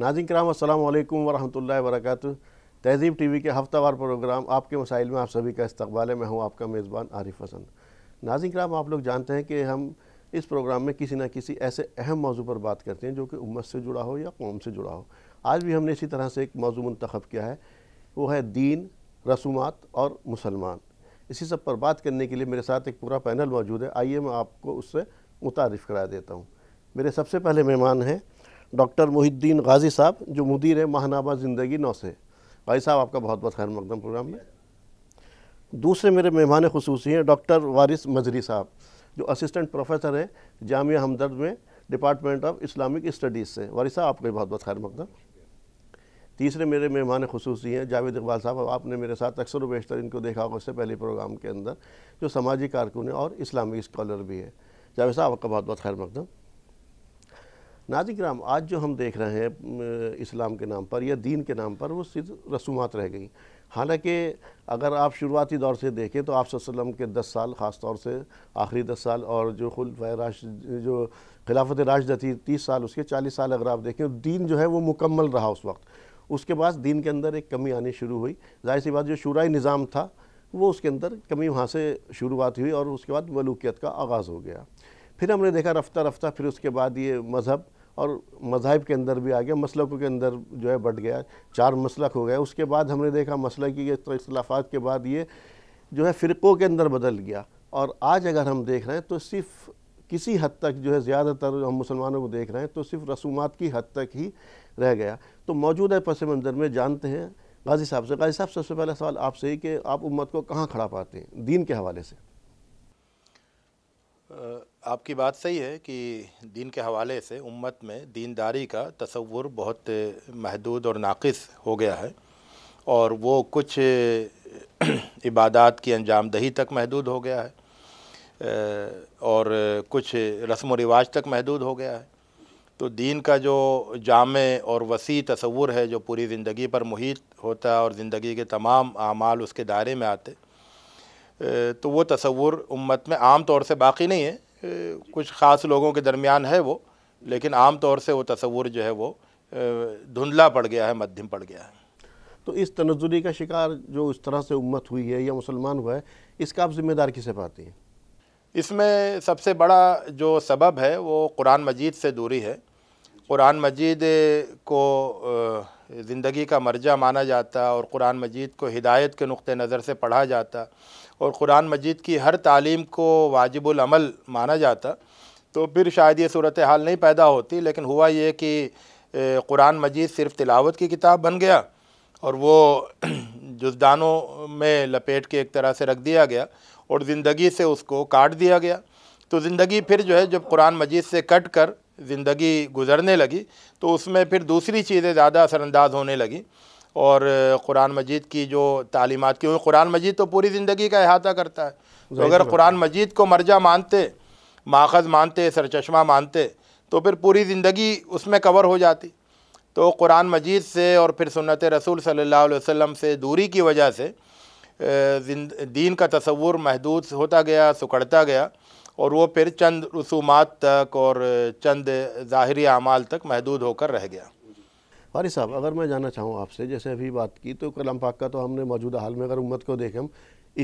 नाजिन कराम अल्लाम वरह वर्क तहज़ीब टी वी के हफ्तावार प्रोग्राम आपके मसाइल में आप सभी का इस्तबाल है मैं हूँ आपका मेज़बान आरिफ हसन नाजिन कराम आप लोग जानते हैं कि हम इस प्रोग्राम में किसी न किसी ऐसे अहम मौजू पर बात करते हैं जो कि उम्मत से जुड़ा हो या कौम से जुड़ा हो आज भी हमने इसी तरह से एक मौजू मंतखब किया है वो है दीन रसूमात और मुसलमान इसी सब पर बात करने के लिए मेरे साथ एक पूरा पैनल मौजूद है आइए मैं आपको उससे मुतारफ़ करा देता हूँ मेरे सबसे पहले मेहमान हैं डॉक्टर मोहिद्दीन गाजी साहब जो मुदीर है महानाबा ज़िंदगी नौ से भाई साहब आपका बहुत बहुत खैर मकदम प्रोग्राम में दूसरे मेरे मेहमान खसूस हैं डॉक्टर वारिस मजरी साहब जो असिस्टेंट प्रोफेसर है जामिया हमदर्द में डिपार्टमेंट ऑफ इस्लामिक स्टडीज़ से वारिस साहब आपका बहुत बहुत खैर मकदम तीसरे मेरे मेहमान खसूस हैं जावेद इकबाल साहब आपने मेरे साथ अक्सर वेशतर इनको देखा होगा उससे पहले प्रोग्राम के अंदर जो समाजी कारकुन और इस्लामिक स्कॉलर भी है जावेद साहब आपका बहुत बहुत खैर मकदम नाजिक राम आज जो हम देख रहे हैं इस्लाम के नाम पर या दीन के नाम पर वो सिर्फ रसूमात रह गई हालांकि अगर आप शुरुआती दौर से देखें तो आप वसल्लम के दस साल ख़ास तौर से आखिरी दस साल और जो खुलफ राश जो खिलाफत राशद थी तीस साल उसके चालीस साल अगर आप देखें तो दीन जो है वो मुकम्मल रहा उस वक्त उसके बाद दीन के अंदर एक कमी आनी शुरू हुई जाहिर सी बात जो शुरा निज़ाम था वो उसके अंदर कमी वहाँ से शुरुआत हुई और उसके बाद मलूकियत का आगाज़ हो गया फिर हमने देखा रफ्ता रफ्ता फिर उसके बाद ये मज़हब और मजाहब के अंदर भी आ गया मसलकों के अंदर जो है बढ़ गया चार मसलक हो गए उसके बाद हमने देखा मसल की तो इख्लाफात के बाद ये जो है फ़िरक़ों के अंदर बदल गया और आज अगर हम देख रहे हैं तो सिर्फ किसी हद तक जो है ज़्यादातर हम मुसलमानों को देख रहे हैं तो सिर्फ रसूमात की हद तक ही रह गया तो मौजूदा पस मंज़र में जानते हैं गाजी साहब से गाजी साहब सबसे पहला सवाल आपसे ही कि आप उम्मत को कहाँ खड़ा पाते हैं दीन के हवाले से आपकी बात सही है कि दीन के हवाले से उम्मत में दीनदारी का तस्वुर बहुत महदूद और नाकस हो गया है और वो कुछ इबादत की अंजामदही तक महदूद हो गया है और कुछ रस्म व रिवाज तक महदूद हो गया है तो दीन का जो जाम और वसी तस्वुर है जो पूरी ज़िंदगी पर मुहित होता है और ज़िंदगी के तमाम अमाल उसके दायरे में आते तो वो तस्वुर उम्मत में आम तौर से बाकी नहीं है कुछ ख़ास लोगों के दरमियान है वो लेकिन आम तौर से वो तस्वूर जो है वो धुंधला पड़ गया है मध्यम पड़ गया है तो इस तनजुरी का शिकार जो इस तरह से उम्मत हुई है या मुसलमान हुआ है इसका आप जिम्मेदार किसे पाती हैं इसमें सबसे बड़ा जो सबब है वो कुरान मजीद से दूरी है कुरान मजीद को ज़िंदगी का मर्जा माना जाता और कुरान मजीद को हिदायत के नुक़ नज़र से पढ़ा जाता और क़ुरान मजीद की हर तालीम को वाजिबुलमल माना जाता तो फिर शायद ये सूरत हाल नहीं पैदा होती लेकिन हुआ ये कि कुरान मजीद सिर्फ तिलावत की किताब बन गया और वो जुजदानों में लपेट के एक तरह से रख दिया गया और ज़िंदगी से उसको काट दिया गया तो ज़िंदगी फिर जो है जब कुरान मजीद से कट कर ज़िंदगी गुजरने लगी तो उसमें फिर दूसरी चीज़ें ज़्यादा असरानंदाज होने लगी और कुरान मजीद की जो तालीमत की कुरान मजीद तो पूरी ज़िंदगी का अहाता करता है तो अगर तो कुरान मजीद को मरजा मानते माखज़ मानते सरचमा मानते तो फिर पूरी ज़िंदगी उसमें कवर हो जाती तो कुरान मजीद से और फिर सुनत रसूल सल्ला वसम से दूरी की वजह से दीन का तस्वूर महदूद होता गया सकड़ता गया और वो फिर चंद रसूमात तक और चंद ज़ाहरी अमाल तक महदूद होकर रह गया फारी साहब अगर मैं जाना चाहूँ आपसे जैसे अभी बात की तो कलम पाक का तो हमने मौजूदा हाल में अगर उम्मत को देखें हम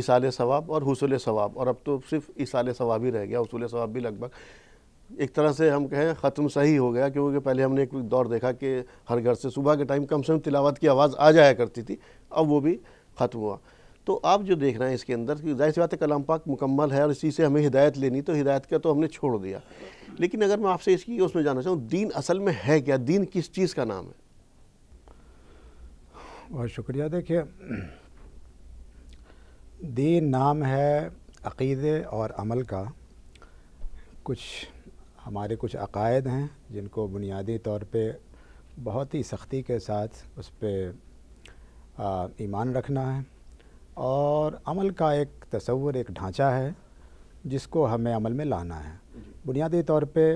इसाल सवाब और हसूल सवाब और अब तो सिर्फ इसाल सवाब ही रह गया हसूल सवाब भी लगभग एक तरह से हम कहें ख़त्म सही हो गया क्योंकि पहले हमने एक दौर देखा कि हर घर से सुबह के टाइम कम से कम तिलावत की आवाज़ आ जाया करती थी अब वो भी ख़त्म हुआ तो आप जो देख रहे हैं इसके अंदर कि जाहिर सी बात है कलाम पाक मुकम्मल है और इसी से हमें हिदायत लेनी तो हिदायत का तो हमने छोड़ दिया लेकिन अगर मैं आपसे इसकी उसमें जाना चाहूँ दीन असल में है क्या दीन किस चीज़ का नाम है बहुत शुक्रिया देखिए दीन नाम है अक़ीदे और अमल का कुछ हमारे कुछ अकायद हैं जिनको बुनियादी तौर पे बहुत ही सख्ती के साथ उस पर ईमान रखना है और अमल का एक तस्वुर एक ढांचा है जिसको हमें अमल में लाना है बुनियादी तौर पे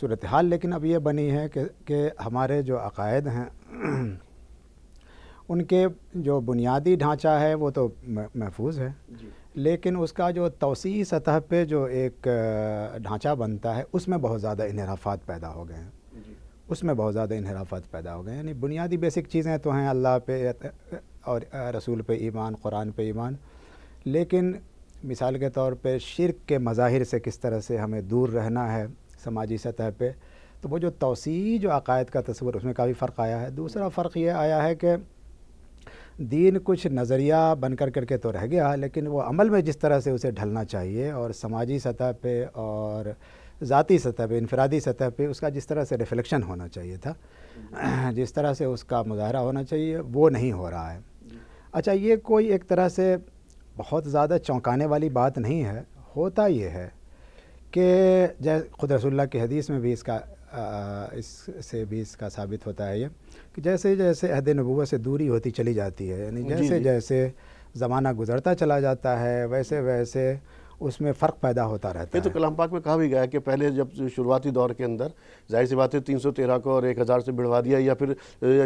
सूरत हाल लेकिन अब ये बनी है कि, कि हमारे जो अकायद हैं उनके जो बुनियादी ढांचा है वो तो महफूज है लेकिन उसका जो तोसी सतह पे जो एक ढांचा बनता है उसमें बहुत ज़्यादा इनहराफात पैदा हो गए हैं उसमें बहुत ज़्यादा इनहराफात पैदा हो गए यानी बुनियादी बेसिक चीज़ें तो हैं अल्लाह पे और रसूल पे ईमान कुरान पे ईमान लेकिन मिसाल के तौर पे शिरक के मज़ाहिर से किस तरह से हमें दूर रहना है समाजी सतह पे तो वो जो तोसी जो अकायद का तस्वर उसमें काफ़ी फ़र्क आया है दूसरा फ़र्क ये आया है कि दीन कुछ नज़रिया बन कर करके तो रह गया लेकिन वो अमल में जिस तरह से उसे ढलना चाहिए और समाजी सतह पे और ज़ाती सतह पे इनफरादी सतह पे उसका जिस तरह से रिफ्लेक्शन होना चाहिए था जिस तरह से उसका मुजाहरा होना चाहिए वो नहीं हो रहा है अच्छा ये कोई एक तरह से बहुत ज़्यादा चौंकाने वाली बात नहीं है होता ये है कि जैसे खुद रसुल्ला की हदीस में भी इसका आ, इस से भी इसका साबित होता है ये कि जैसे जैसे अहद नबूत से दूरी होती चली जाती है यानी जैसे जी जैसे ज़माना गुजरता चला जाता है वैसे वैसे उसमें फ़र्क पैदा होता रहता तो है तो कलाम पाक में कहा भी गया कि पहले जब शुरुआती दौर के अंदर जाहिर सी बात है तीन सौ तेरह को और एक हज़ार से बढ़वा दिया या फिर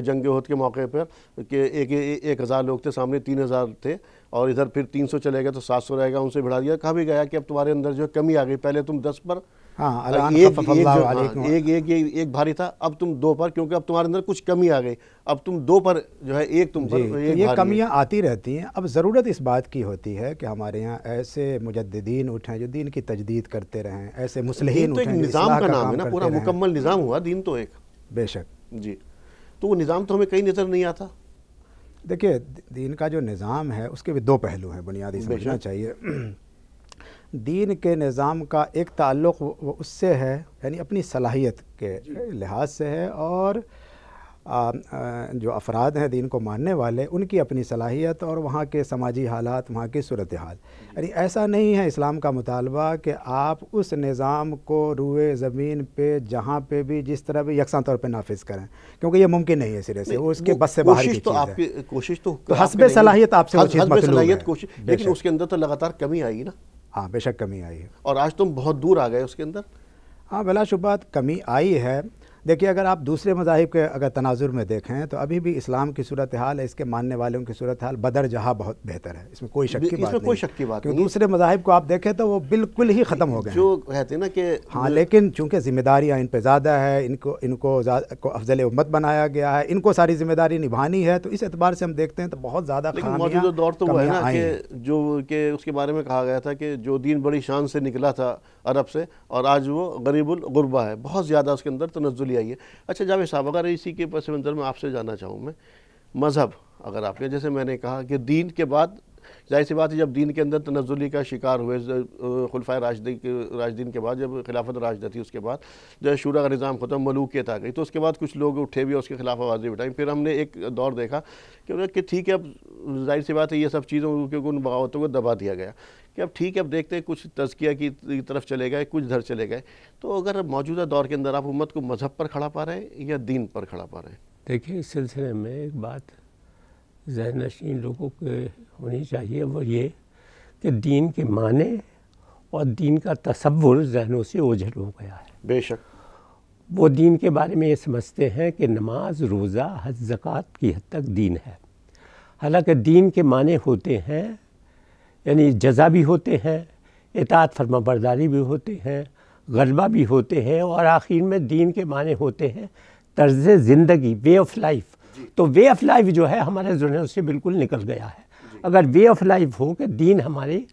जंग होद के मौके पर कि एक एक हज़ार लोग थे सामने तीन हज़ार थे और इधर फिर तीन सौ चले गए तो सात सौ रहेगा उनसे बढ़ा दिया कहा भी गया कि अब तुम्हारे अंदर जो कमी आ गई पहले तुम दस पर हाँ, हाँ एक, एक, एक, भारी था अब तुम दो पर क्योंकि अब तुम्हारे अंदर कुछ कमी आ गई अब तुम दो पर जो है एक तुम तो ये कमियां आती रहती हैं अब ज़रूरत इस बात की होती है कि हमारे यहाँ ऐसे मुजद्दीन उठें जो दीन की तजदीद करते रहें ऐसे मुस्लिम तो एक निज़ाम का नाम है ना पूरा मुकम्मल निज़ाम हुआ दीन तो एक बेशक जी तो वो निज़ाम तो हमें कहीं नज़र नहीं आता देखिए दीन का जो निज़ाम है उसके भी दो पहलू हैं बुनियादी समझना चाहिए दीन के निज़ाम का एक ताल्लुक़ उससे है यानी अपनी सलाहियत के लिहाज से है और आ, जो अफराद हैं दीन को मानने वाले उनकी अपनी सलाहियत और वहाँ के समाजी हालात वहाँ की सूरत हाल यानी ऐसा नहीं है इस्लाम का मुतालबा कि आप उस निज़ाम को रुए ज़मीन पे जहाँ पे भी जिस तरह भी यकसा तौर पर नाफिज करें क्योंकि ये मुमकिन नहीं है सिरे से वो उसके बस से बाहर तो कोशिश तो, तो हसब सलाहियत आपसे लेकिन उसके अंदर तो लगातार कमी आएगी ना हाँ बेशक कमी आई है और आज तुम बहुत दूर आ गए उसके अंदर हाँ बिलाशुबा कमी आई है देखिए अगर आप दूसरे मजाहब के अगर तनाजुर में देखें तो अभी भी इस्लाम की सूरत हाल है इसके मानने वालों की सूरत हाल बदर जहाँ बहुत बेहतर है इसमें कोई शक की बात कोई शक की बात क्योंकि दूसरे मज़ाहब को आप देखें तो वो बिल्कुल ही ख़त्म हो गए जो कहते हैं ना कि हाँ लेकिन चूँकि जिम्मेदारियाँ इन पर ज़्यादा है इनको इनको को अफजल उम्मत बनाया गया है इनको सारी जिम्मेदारी निभानी है तो इस एतबार से हम देखते हैं तो बहुत ज़्यादा दौर तो वो है ना कि जो कि उसके बारे में कहा गया था कि जो दीन बड़ी शान से निकला था अरब से और आज वो गरीबुलगुरबा है बहुत ज़्यादा उसके अंदर तनजुल भी आई है अच्छा जावेद साहब अगर इसी के पस मंज़र में आपसे जाना चाहूँ मैं मज़हब अगर आपने जैसे मैंने कहा कि दीन के बाद जाहिर सी बात है जब दीन के अंदर तनजुली का शिकार हुए खुलफा राजदी राजदीन के बाद जब खिलाफत राजद थी उसके बाद जो शूरा का निज़ाम ख़त्म मलूकियत आ गई तो उसके बाद कुछ लोग उठे भी और उसके खिलाफ आवाज़ें उठाई फिर हमने एक दौर देखा कि ठीक है अब जाहिर सी बात है ये सब चीज़ों क्योंकि उन बगावतों को दबा दिया गया कि अब ठीक है अब देखते हैं कुछ तजकिया की तरफ चले गए कुछ इधर चले गए तो अगर मौजूदा दौर के अंदर आप उम्मत को मज़हब पर खड़ा पा रहे हैं या दीन पर खड़ा पा रहे हैं देखिए इस सिलसिले में एक बात जहन नशीन लोगों के होनी चाहिए वो ये कि दीन के माने और दीन का तस्वुर जहनों से ओझल हो गया है बेशक वो दीन के बारे में ये समझते हैं कि नमाज रोज़ा हज जक़ात की हद तक दीन है हालांकि दीन के माने होते हैं यानी जजा भी होते हैं इतात फर्मा भी होते हैं गलबा भी होते हैं और आखिर में दीन के माने होते हैं तर्ज ज़िंदगी वे ऑफ़ लाइफ तो वे ऑफ़ लाइफ जो है हमारे जुर्नों से बिल्कुल निकल गया है अगर वे ऑफ़ लाइफ हो कि दीन हमारे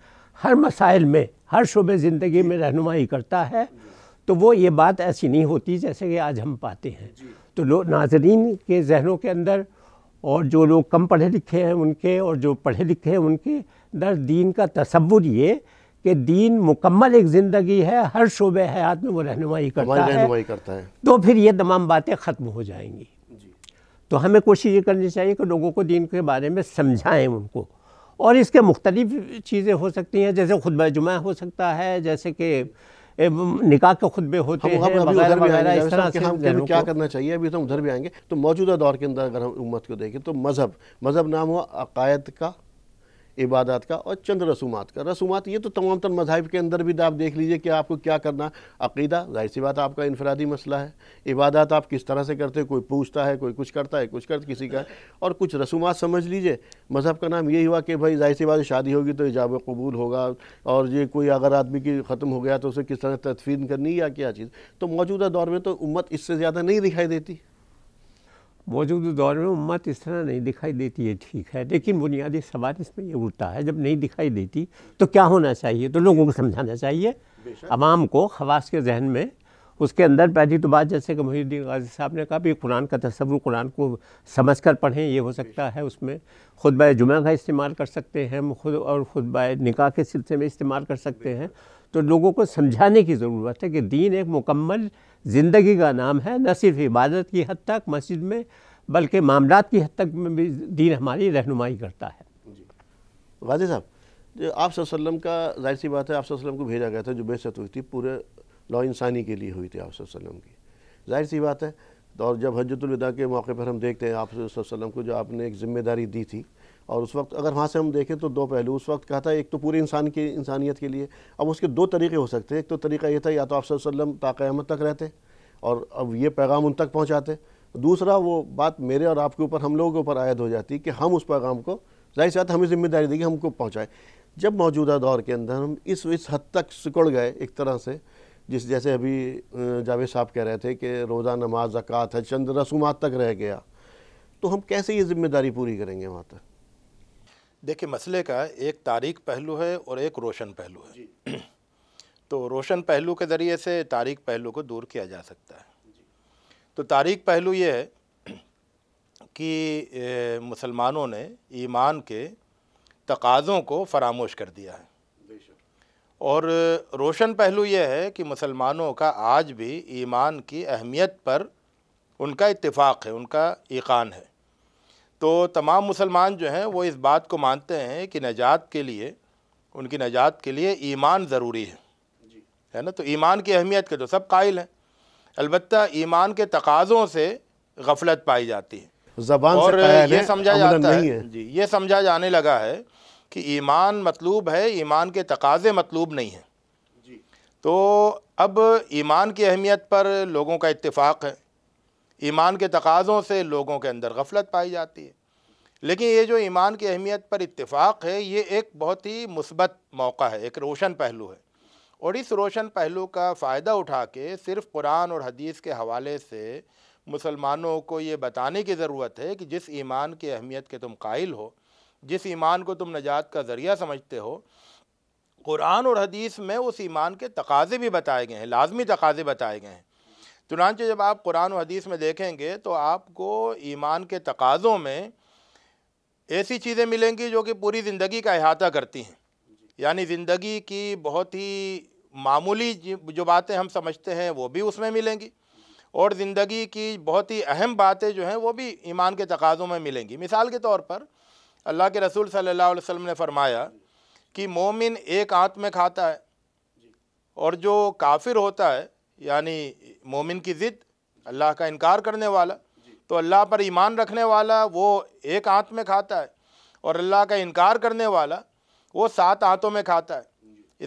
हर मसाइल में हर शुब ज़िंदगी में रहनुमाई करता है तो वो ये बात ऐसी नहीं होती जैसे कि आज हम पाते हैं तो लोग नाजरीन के जहनों के अंदर और जो लोग कम पढ़े लिखे हैं उनके और जो पढ़े लिखे हैं उनके दर दीन का तस्वुर ये कि दीन मुकम्मल एक ज़िंदगी है हर शोबे हयात में वो रहनुमाई करता है करता है तो फिर ये तमाम बातें ख़त्म हो जाएंगी तो हमें कोशिश ये करनी चाहिए कि लोगों को दीन के बारे में समझाएं उनको और इसके मुख्तलिफ़ चीज़ें हो सकती हैं जैसे खुदबा जुमा हो सकता है जैसे कि निकाह के खुतबे होते हैं इस तरह से हम क्या करना चाहिए अभी तो उधर भी आएंगे तो मौजूदा दौर के अंदर अगर हम उम्मत को देखें तो मज़हब मज़हब नाम हो अकायद का इबादत का और चंद रसूमात का रसूमात ये तो तमाम तर मजाहब के अंदर भी तो आप देख लीजिए कि आपको क्या करना अकीदा जाहिर सी बात आपका इनफरादी मसला है इबादत आप किस तरह से करते हैं कोई पूछता है कोई कुछ करता है कुछ करता किसी का और कुछ रसूमात समझ लीजिए मज़हब का नाम यही हुआ कि भाई जाहिर सी बात शादी होगी तो हिजाब कबूल होगा और ये कोई अगर आदमी की ख़त्म हो गया तो उसे किस तरह तदफीन करनी या क्या चीज़ तो मौजूदा दौर में तो उम्मत इससे ज़्यादा नहीं दिखाई देती मौजूदा दौर में उम्मत इस तरह नहीं दिखाई देती है ठीक है लेकिन बुनियादी सवाल इसमें ये उल्टा है जब नहीं दिखाई देती तो क्या होना चाहिए तो लोगों को समझाना चाहिए आवाम को खवास के जहन में उसके अंदर पहली तो बात जैसे कि मोहिद्दीन गाजी साहब ने कहा भी कुरान का तस्वुर कुरान को समझ कर पढ़ें ये हो सकता है उसमें खुतब जुमा का इस्तेमाल कर सकते हैं हम खुद और खुतब निकाह के सिलसिले में इस्तेमाल कर सकते हैं तो लोगों को समझाने की ज़रूरत है कि दीन एक मुकम्मल ज़िंदगी का नाम है न सिर्फ इबादत की हद तक मस्जिद में बल्कि मामला की हद तक में भी दीन हमारी रहनुमाई करता है वाजे साहब जो आप वसल्लम का जाहिर सी बात है आप वसल्लम को भेजा गया था जो बेसत हुई थी पूरे लौ इंसानी के लिए हुई थी आप वसल्लम की जाहिर सी बात है और जब हजतुलविदा के मौके पर हम देखते हैं आप वसल्लम को जो आपने एक ज़िम्मेदारी दी थी और उस वक्त अगर वहाँ से हम देखें तो दो पहलू उस वक्त कहा था एक तो पूरे इंसान की इंसानियत के लिए अब उसके दो तरीके हो सकते हैं एक तो तरीका ये था या तो आप सल्लम ताकयामत तक रहते और अब ये पैगाम उन तक पहुँचाते दूसरा वो बात मेरे और आपके ऊपर हम लोगों के ऊपर आयद हो जाती कि हम उस पैगाम को जाहिर साथ हमें ज़िम्मेदारी देगी हमको पहुँचाए जब मौजूदा दौर के अंदर हम इस इस हद तक सिकुड़ गए एक तरह से जिस जैसे अभी जावेद साहब कह रहे थे कि रोज़ा नमाज अकात है चंद रसूमात तक रह गया तो हम कैसे ये ज़िम्मेदारी पूरी करेंगे वहाँ तक देखिए मसले का एक तारीख पहलू है और एक रोशन पहलू है तो रोशन पहलू के ज़रिए से तारीख पहलू को दूर किया जा सकता है तो तारीख पहलू ये है कि मुसलमानों ने ईमान के तकाज़ों को फरामोश कर दिया है और रोशन पहलू यह है कि मुसलमानों का आज भी ईमान की अहमियत पर उनका इत्तेफाक़ है उनका ईकान है तो तमाम मुसलमान जो हैं वो इस बात को मानते हैं कि नजात के लिए उनकी नजात के लिए ईमान ज़रूरी है है ना तो ईमान की अहमियत के तो सब कायल हैं अलबत् ईमान के तकाज़ों से गफलत पाई जाती है जबान और से ये समझा जाता है, है जी ये समझा जाने लगा है कि ईमान मतलूब है ईमान के तकाज़े मतलूब नहीं हैं तो अब ईमान की अहमियत पर लोगों का इतफाक़ है ईमान के तकाज़ों से लोगों के अंदर गफलत पाई जाती है लेकिन ये जो ईमान की अहमियत पर इतफ़ाक़ है ये एक बहुत ही मुसबत मौका है एक रोशन पहलू है और इस रोशन पहलू का फ़ायदा उठा के सिर्फ कुरान और हदीस के हवाले से मुसलमानों को ये बताने की ज़रूरत है कि जिस ईमान की अहमियत के तुम कायल हो जिस ईमान को तुम नजात का ज़रिया समझते हो कुरान और हदीस में उस ईमान के तकाज़े भी बताए गए हैं लाजमी तकाज़े बताए गए हैं चुनाच जब आप कुरान हदीस में देखेंगे तो आपको ईमान के तकाज़ों में ऐसी चीज़ें मिलेंगी जो कि पूरी ज़िंदगी का अहाता करती हैं यानी ज़िंदगी की बहुत ही मामूली जो बातें हम समझते हैं वो भी उसमें मिलेंगी और ज़िंदगी की बहुत ही अहम बातें जो हैं वो भी ईमान के तकाज़ों में मिलेंगी मिसाल के तौर पर अल्लाह के रसूल सल्लल्लाहु अलैहि वसल्लम ने फरमाया कि मोमिन एक आँत में खाता है और जो काफिर होता है यानी मोमिन की ज़िद अल्लाह का इनकार करने वाला तो अल्लाह पर ईमान रखने वाला वो एक हाथ में खाता है और अल्लाह का इनकार करने वाला वो सात हाथों में खाता है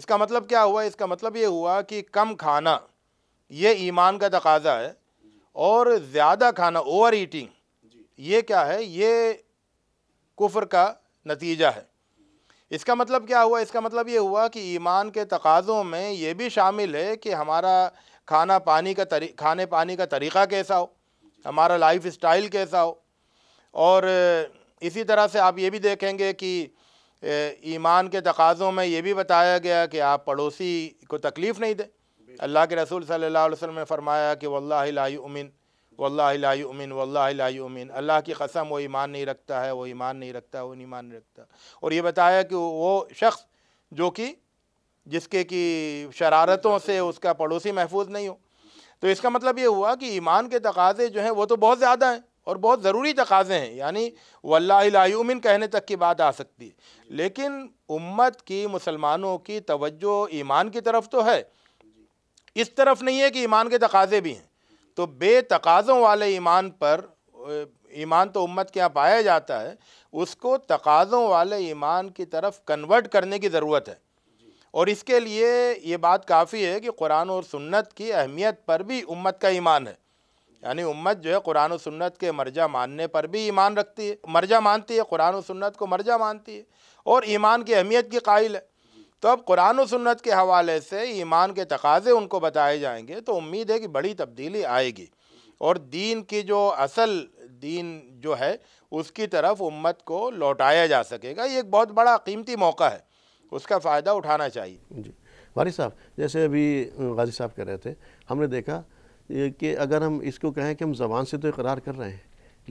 इसका मतलब क्या हुआ इसका मतलब ये हुआ कि कम खाना ये ईमान का तकाजा है और ज़्यादा खाना ओवर ईटिंग ये क्या है ये कुफर का नतीजा है इसका मतलब क्या हुआ इसका मतलब ये हुआ कि ईमान के तकाज़ों में ये भी शामिल है कि हमारा खाना पानी का तरी खाने पानी का तरीक़ा कैसा हो हमारा लाइफ स्टाइल कैसा हो और इसी तरह से आप ये भी देखेंगे कि ईमान के तकाज़ों में ये भी बताया गया कि आप पड़ोसी को तकलीफ़ नहीं दें अल्लाह के रसूल सल्लल्लाहु अलैहि वसल्लम ने फरमाया कि वल्लाह लायुमिन वल्लामिन लायुमिन अल्लाह की कसम वो ईमान नहीं रखता है वो ईमान नहीं रखता वो ईमान नहीं रखता और ये बताया कि वो शख्स जो कि जिसके कि शरारतों से उसका पड़ोसी महफूज नहीं हो तो इसका मतलब ये हुआ कि ईमान के तकाजे जो हैं वो तो बहुत ज़्यादा हैं और बहुत ज़रूरी तकाजे हैं यानी वल्लामिन कहने तक की बात आ सकती है लेकिन उम्मत की मुसलमानों की तवज्जो ईमान की तरफ तो है इस तरफ नहीं है कि ईमान के तकाजे भी हैं तो बेतकाज़ों वाले ईमान पर ईमान तो उम्मत के यहाँ पाया जाता है उसको तकाज़ों वाले ईमान की तरफ कन्वर्ट करने की ज़रूरत है और इसके लिए ये बात काफ़ी है कि कुरान और सुन्नत की अहमियत पर भी उम्मत का ईमान है यानी उम्मत जो है कुरान और सुन्नत के मर्जा मानने पर भी ईमान रखती है मर्जा मानती है कुरान और सुन्नत को मर्जा मानती है और ईमान की अहमियत की कायल है तो अब कुरान और सुन्नत के हवाले से ईमान के तकाजे उनको बताए जाएंगे तो उम्मीद है कि बड़ी तब्दीली आएगी और दीन की जो असल दीन जो है उसकी तरफ उम्मत को लौटाया जा सकेगा ये एक बहुत बड़ा कीमती मौका है उसका फ़ायदा उठाना चाहिए जी वारी साहब जैसे अभी गाजी साहब कह रहे थे हमने देखा कि अगर हम इसको कहें कि हम जबान से तो इकरार कर रहे हैं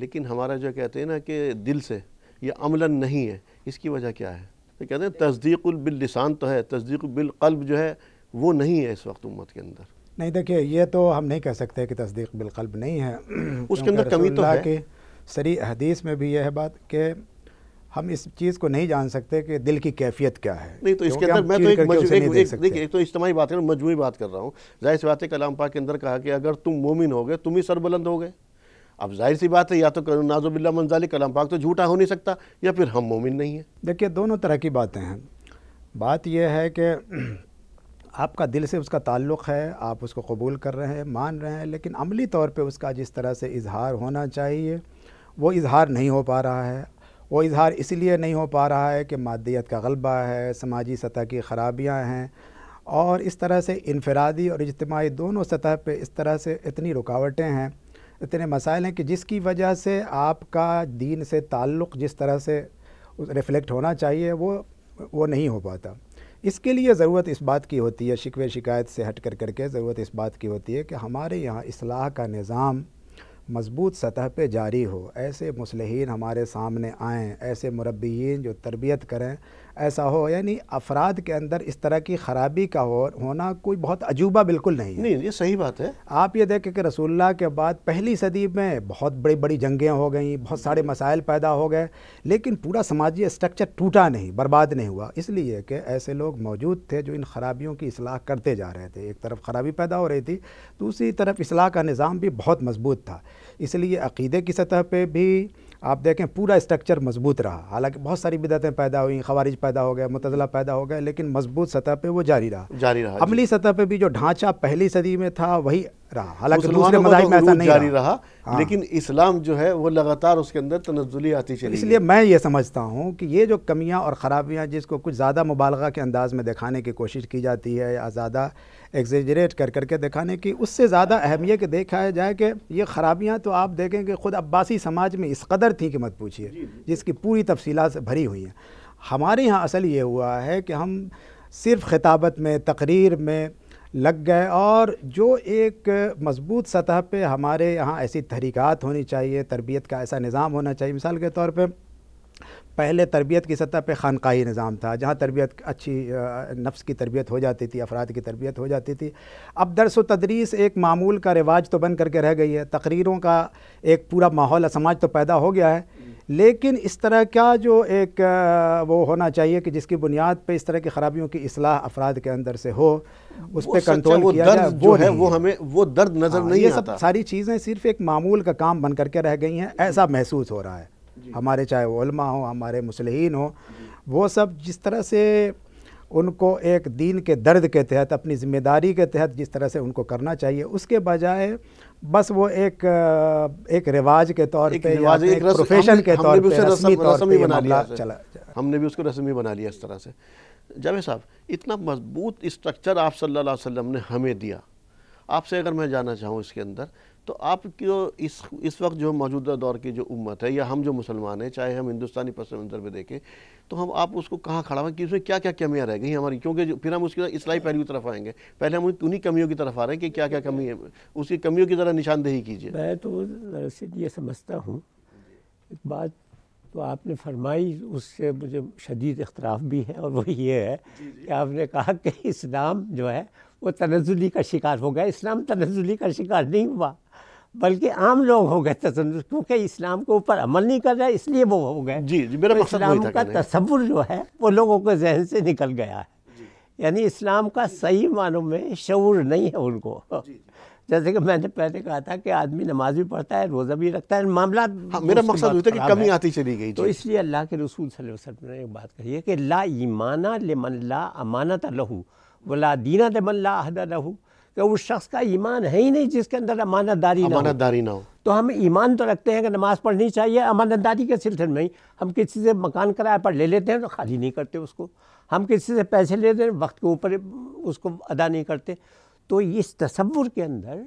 लेकिन हमारा जो कहते हैं ना कि दिल से ये अमला नहीं है इसकी वजह क्या है तो कहते हैं तस्दीक बिल लिसान तो है तस्दीक बिल कल्ब जो है वो नहीं है इस वक्त उम्मत के अंदर नहीं देखिए ये तो हम नहीं कह सकते कि तस्दीक बिलकल्ब नहीं है उसके अंदर कमी तो है कि सरी हदीस में भी यह है बात कि हम इस चीज़ को नहीं जान सकते कि दिल की कैफियत क्या है नहीं तो इसके अंदर मैं तो एक देखिए एक तो इज्तमी बात कर रहा हूँ मजमू बात कर रहा हूँ जाहिर सी बात है कलाम पाक के अंदर कहा कि अगर तुम मोमिन हो गए तुम ही सरबुलंद हो गए अब जाहिर सी बात है या तो नाजुबिल्ला मंजाली कलाम पाक तो झूठा हो नहीं सकता या फिर हम मोमिन नहीं है देखिए दोनों तरह की बातें हैं बात यह है कि आपका दिल से उसका ताल्लुक़ है आप उसको कबूल कर रहे हैं मान रहे हैं लेकिन अमली तौर पर उसका जिस तरह से इजहार होना चाहिए वो इजहार नहीं हो पा रहा है वो इजहार इसलिए नहीं हो पा रहा है कि मादियत का गलबा है समाजी सतह की खराबियाँ हैं और इस तरह से इनफरादी और इजतमाही दोनों सतह पर इस तरह से इतनी रुकावटें हैं इतने मसाइल हैं कि जिसकी वजह से आपका दीन से ताल्लुक़ जिस तरह से रिफ़्लेक्ट होना चाहिए वो वो नहीं हो पाता इसके लिए ज़रूरत इस बात की होती है शिकवे शिकायत से हट कर करके ज़रूरत इस बात की होती है कि हमारे यहाँ असलाह का निज़ाम मजबूत सतह पे जारी हो ऐसे मुसलहन हमारे सामने आएँ ऐसे मुरबीन जो तरबियत करें ऐसा हो यानी अफराद के अंदर इस तरह की ख़राबी का हो होना कोई बहुत अजूबा बिल्कुल नहीं है नहीं ये सही बात है आप ये देखें कि रसूल्ला के बाद पहली सदी में बहुत बड़ी बड़ी जंगें हो गई बहुत सारे मसाइल पैदा हो गए लेकिन पूरा समाजी स्ट्रक्चर टूटा नहीं बर्बाद नहीं हुआ इसलिए कि ऐसे लोग मौजूद थे जो इन खराबियों की असलाह करते जा रहे थे एक तरफ ख़राबी पैदा हो रही थी दूसरी तरफ असलाह का निज़ाम भी बहुत मजबूत था इसलिए अकीदे की सतह पे भी आप देखें पूरा स्ट्रक्चर मजबूत रहा हालांकि बहुत सारी बिदतें पैदा हुई खवारिज पैदा हो गए मुतजला पैदा हो गए लेकिन मजबूत सतह पे वो जारी रहा जारी रहा अमली सतह पे भी जो ढांचा पहली सदी में था वही रहा हालांकि दूसरे में ऐसा नहीं जारी रहा, रहा। हाँ। लेकिन इस्लाम जो है वो लगातार उसके अंदर तनजुली आती चली इसलिए मैं ये समझता हूँ कि ये जो कमियाँ और ख़राबियाँ जिसको कुछ ज़्यादा मुबालगा के अंदाज में दिखाने की कोशिश की जाती है या ज़्यादा एग्जेजरेट कर करके दिखाने की उससे ज़्यादा अहमियत देखा जाए कि ये ख़राबियाँ तो आप देखें कि ख़ुद अब्बासी समाज में इस कदर थी कि मत पूछिए जिसकी पूरी से भरी हुई हैं हमारे यहाँ असल ये हुआ है कि हम सिर्फ खिताबत में तकरीर में लग गए और जो एक मजबूत सतह पे हमारे यहाँ ऐसी तहरीक होनी चाहिए तरबियत का ऐसा निज़ाम होना चाहिए मिसाल के तौर पे पहले तरबियत की सतह पे खानकाही निज़ाम था जहाँ तरबियत अच्छी नफ्स की तरबियत हो जाती थी अफराद की तरबियत हो जाती थी अब दरस व तदरीस एक मामूल का रिवाज तो बन करके रह गई है तकरीरों का एक पूरा माहौल समाज तो पैदा हो गया है लेकिन इस तरह क्या जो एक वो होना चाहिए कि जिसकी बुनियाद पे इस तरह की ख़राबियों की असलाह अफराद के अंदर से हो उस पर कंट्रोल वो किया जाए वो है वो हमें वो दर्द नज़र हाँ, नहीं ये आता। सब सारी चीज़ें सिर्फ एक मामूल का काम बन करके रह गई हैं ऐसा महसूस हो रहा है हमारे चाहे वलमा हों हमारे मुसलहन हों वो सब जिस तरह से उनको एक दीन के दर्द के तहत अपनी ज़िम्मेदारी के तहत जिस तरह से उनको करना चाहिए उसके बजाय बस वो एक एक रिवाज के तौर पे एक, एक प्रोफेशन के तौर पे रस्मी तौर पे बना लिया चला हमने भी उसको रस्मी बना लिया इस तरह से जावेद साहब इतना मजबूत स्ट्रक्चर आप सल्लल्लाहु अलैहि वसल्लम ने हमें दिया आपसे अगर मैं जाना चाहूँ इसके अंदर तो आप क्यों इस इस वक्त जो मौजूदा दौर की जो उम्मत है या हम जो मुसलमान हैं चाहे हम हिंदुस्तानी पस मंज़र में देखें तो हम आप उसको कहाँ खड़ा हुआ कि उसमें क्या क्या कमियाँ रह गई हमारी क्योंकि फिर हम उसके इसलाई पहलू की तरफ आएंगे पहले हम उन्हीं कमियों की तरफ आ रहे हैं कि क्या क्या कमी है उसकी कमियों की ज़रा निशानदेही कीजिए मैं तो सिर्फ ये समझता हूँ एक बात तो आपने फरमाई उससे मुझे शदीद अख्तराफ़ भी है और वो ये है कि आपने कहा कि इस्लाम जो है वो तनजुली का शिकार हो गया इस्लाम तनजुली का शिकार नहीं हुआ बल्कि आम लोग हो गए तसन्नुस क्योंकि इस्लाम के ऊपर अमल नहीं कर रहा इसलिए वो हो गए जी जी मेरा तो इस्लाम का तस्वुर जो है वो लोगों के जहन से निकल गया है यानी इस्लाम का सही मानों में शूर नहीं है उनको जैसे कि मैंने पहले कहा था कि आदमी नमाज भी पढ़ता है रोज़ा भी रखता है मामला हाँ, मेरा मकसद होता है कि कमी आती चली गई तो इसलिए अल्लाह के रसूल वसल्लम ने एक बात कही है कि ला ईमाना ले ला अमानत लहू वला दीना ले ला अहद लहू कि उस शख्स का ईमान है ही नहीं जिसके अंदर अमानतदारी अमानतदारी ना हो तो हम ईमान तो रखते हैं कि नमाज़ पढ़नी चाहिए अमानतदारी के सिलसिले में ही हम किसी से मकान किराए पर ले लेते हैं तो खाली नहीं करते उसको हम किसी से पैसे लेते हैं वक्त के ऊपर उसको अदा नहीं करते तो इस तस्वुर के अंदर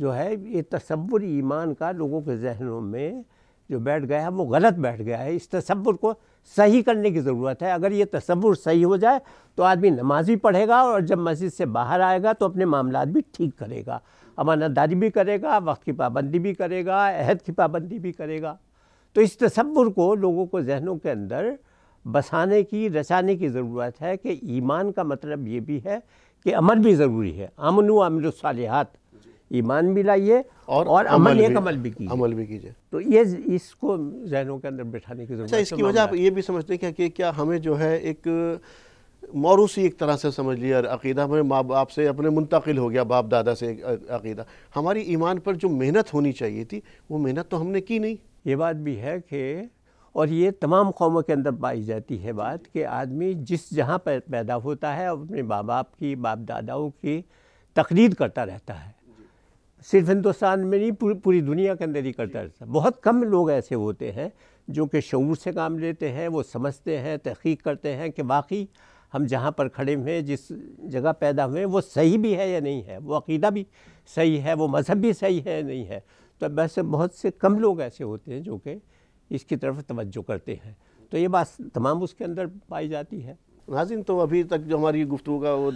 जो है ये तस्वुर ईमान का लोगों के जहनों में जो बैठ गया है वो गलत बैठ गया है इस तस्वुर को सही करने की ज़रूरत है अगर ये तस्वुर सही हो जाए तो आदमी नमाज भी पढ़ेगा और जब मस्जिद से बाहर आएगा तो अपने मामला भी ठीक करेगा अमानतदारी भी करेगा वक्त की पाबंदी भी करेगा अहद की पाबंदी भी करेगा तो इस तस्वुर को लोगों को जहनों के अंदर बसाने की रचाने की ज़रूरत है कि ईमान का मतलब ये भी है कि अमन भी ज़रूरी है अमन व साल ईमान भी लाइए और, और अमल एक अमल भी कीजिए अमल भी कीजिए तो ये इसको जहनों के अंदर बैठाने की जरूरत अच्छा, है इसकी वजह आप ये भी समझते हैं कि क्या हमें जो है एक मौरूसी एक तरह से समझ लिया अकीदा हमारे माँ बाप से अपने मुंतकिल हो गया बाप दादा से अकीदा हमारी ईमान पर जो मेहनत होनी चाहिए थी वो मेहनत तो हमने की नहीं ये बात भी है कि और ये तमाम कौमों के अंदर पाई जाती है बात कि आदमी जिस जहाँ पर पैदा होता है अपने माँ बाप की बाप दादाओं की तकलीद करता रहता है सिर्फ हिंदुस्तान में नहीं पूरी पूरी दुनिया के अंदर ही करता रहता बहुत कम लोग ऐसे होते हैं जो कि शूर से काम लेते हैं वो समझते हैं तहकीक करते हैं कि वाकई हम जहाँ पर खड़े हुए जिस जगह पैदा हुए वो सही भी है या नहीं है वो अकीदा भी सही है वो मज़हब भी सही है या नहीं है तो वैसे बहुत से कम लोग ऐसे होते हैं जो कि इसकी तरफ तवज्जो करते हैं तो ये बात तमाम उसके अंदर पाई जाती है नाजिन तो अभी तक जो हमारी गुफ्तु का वो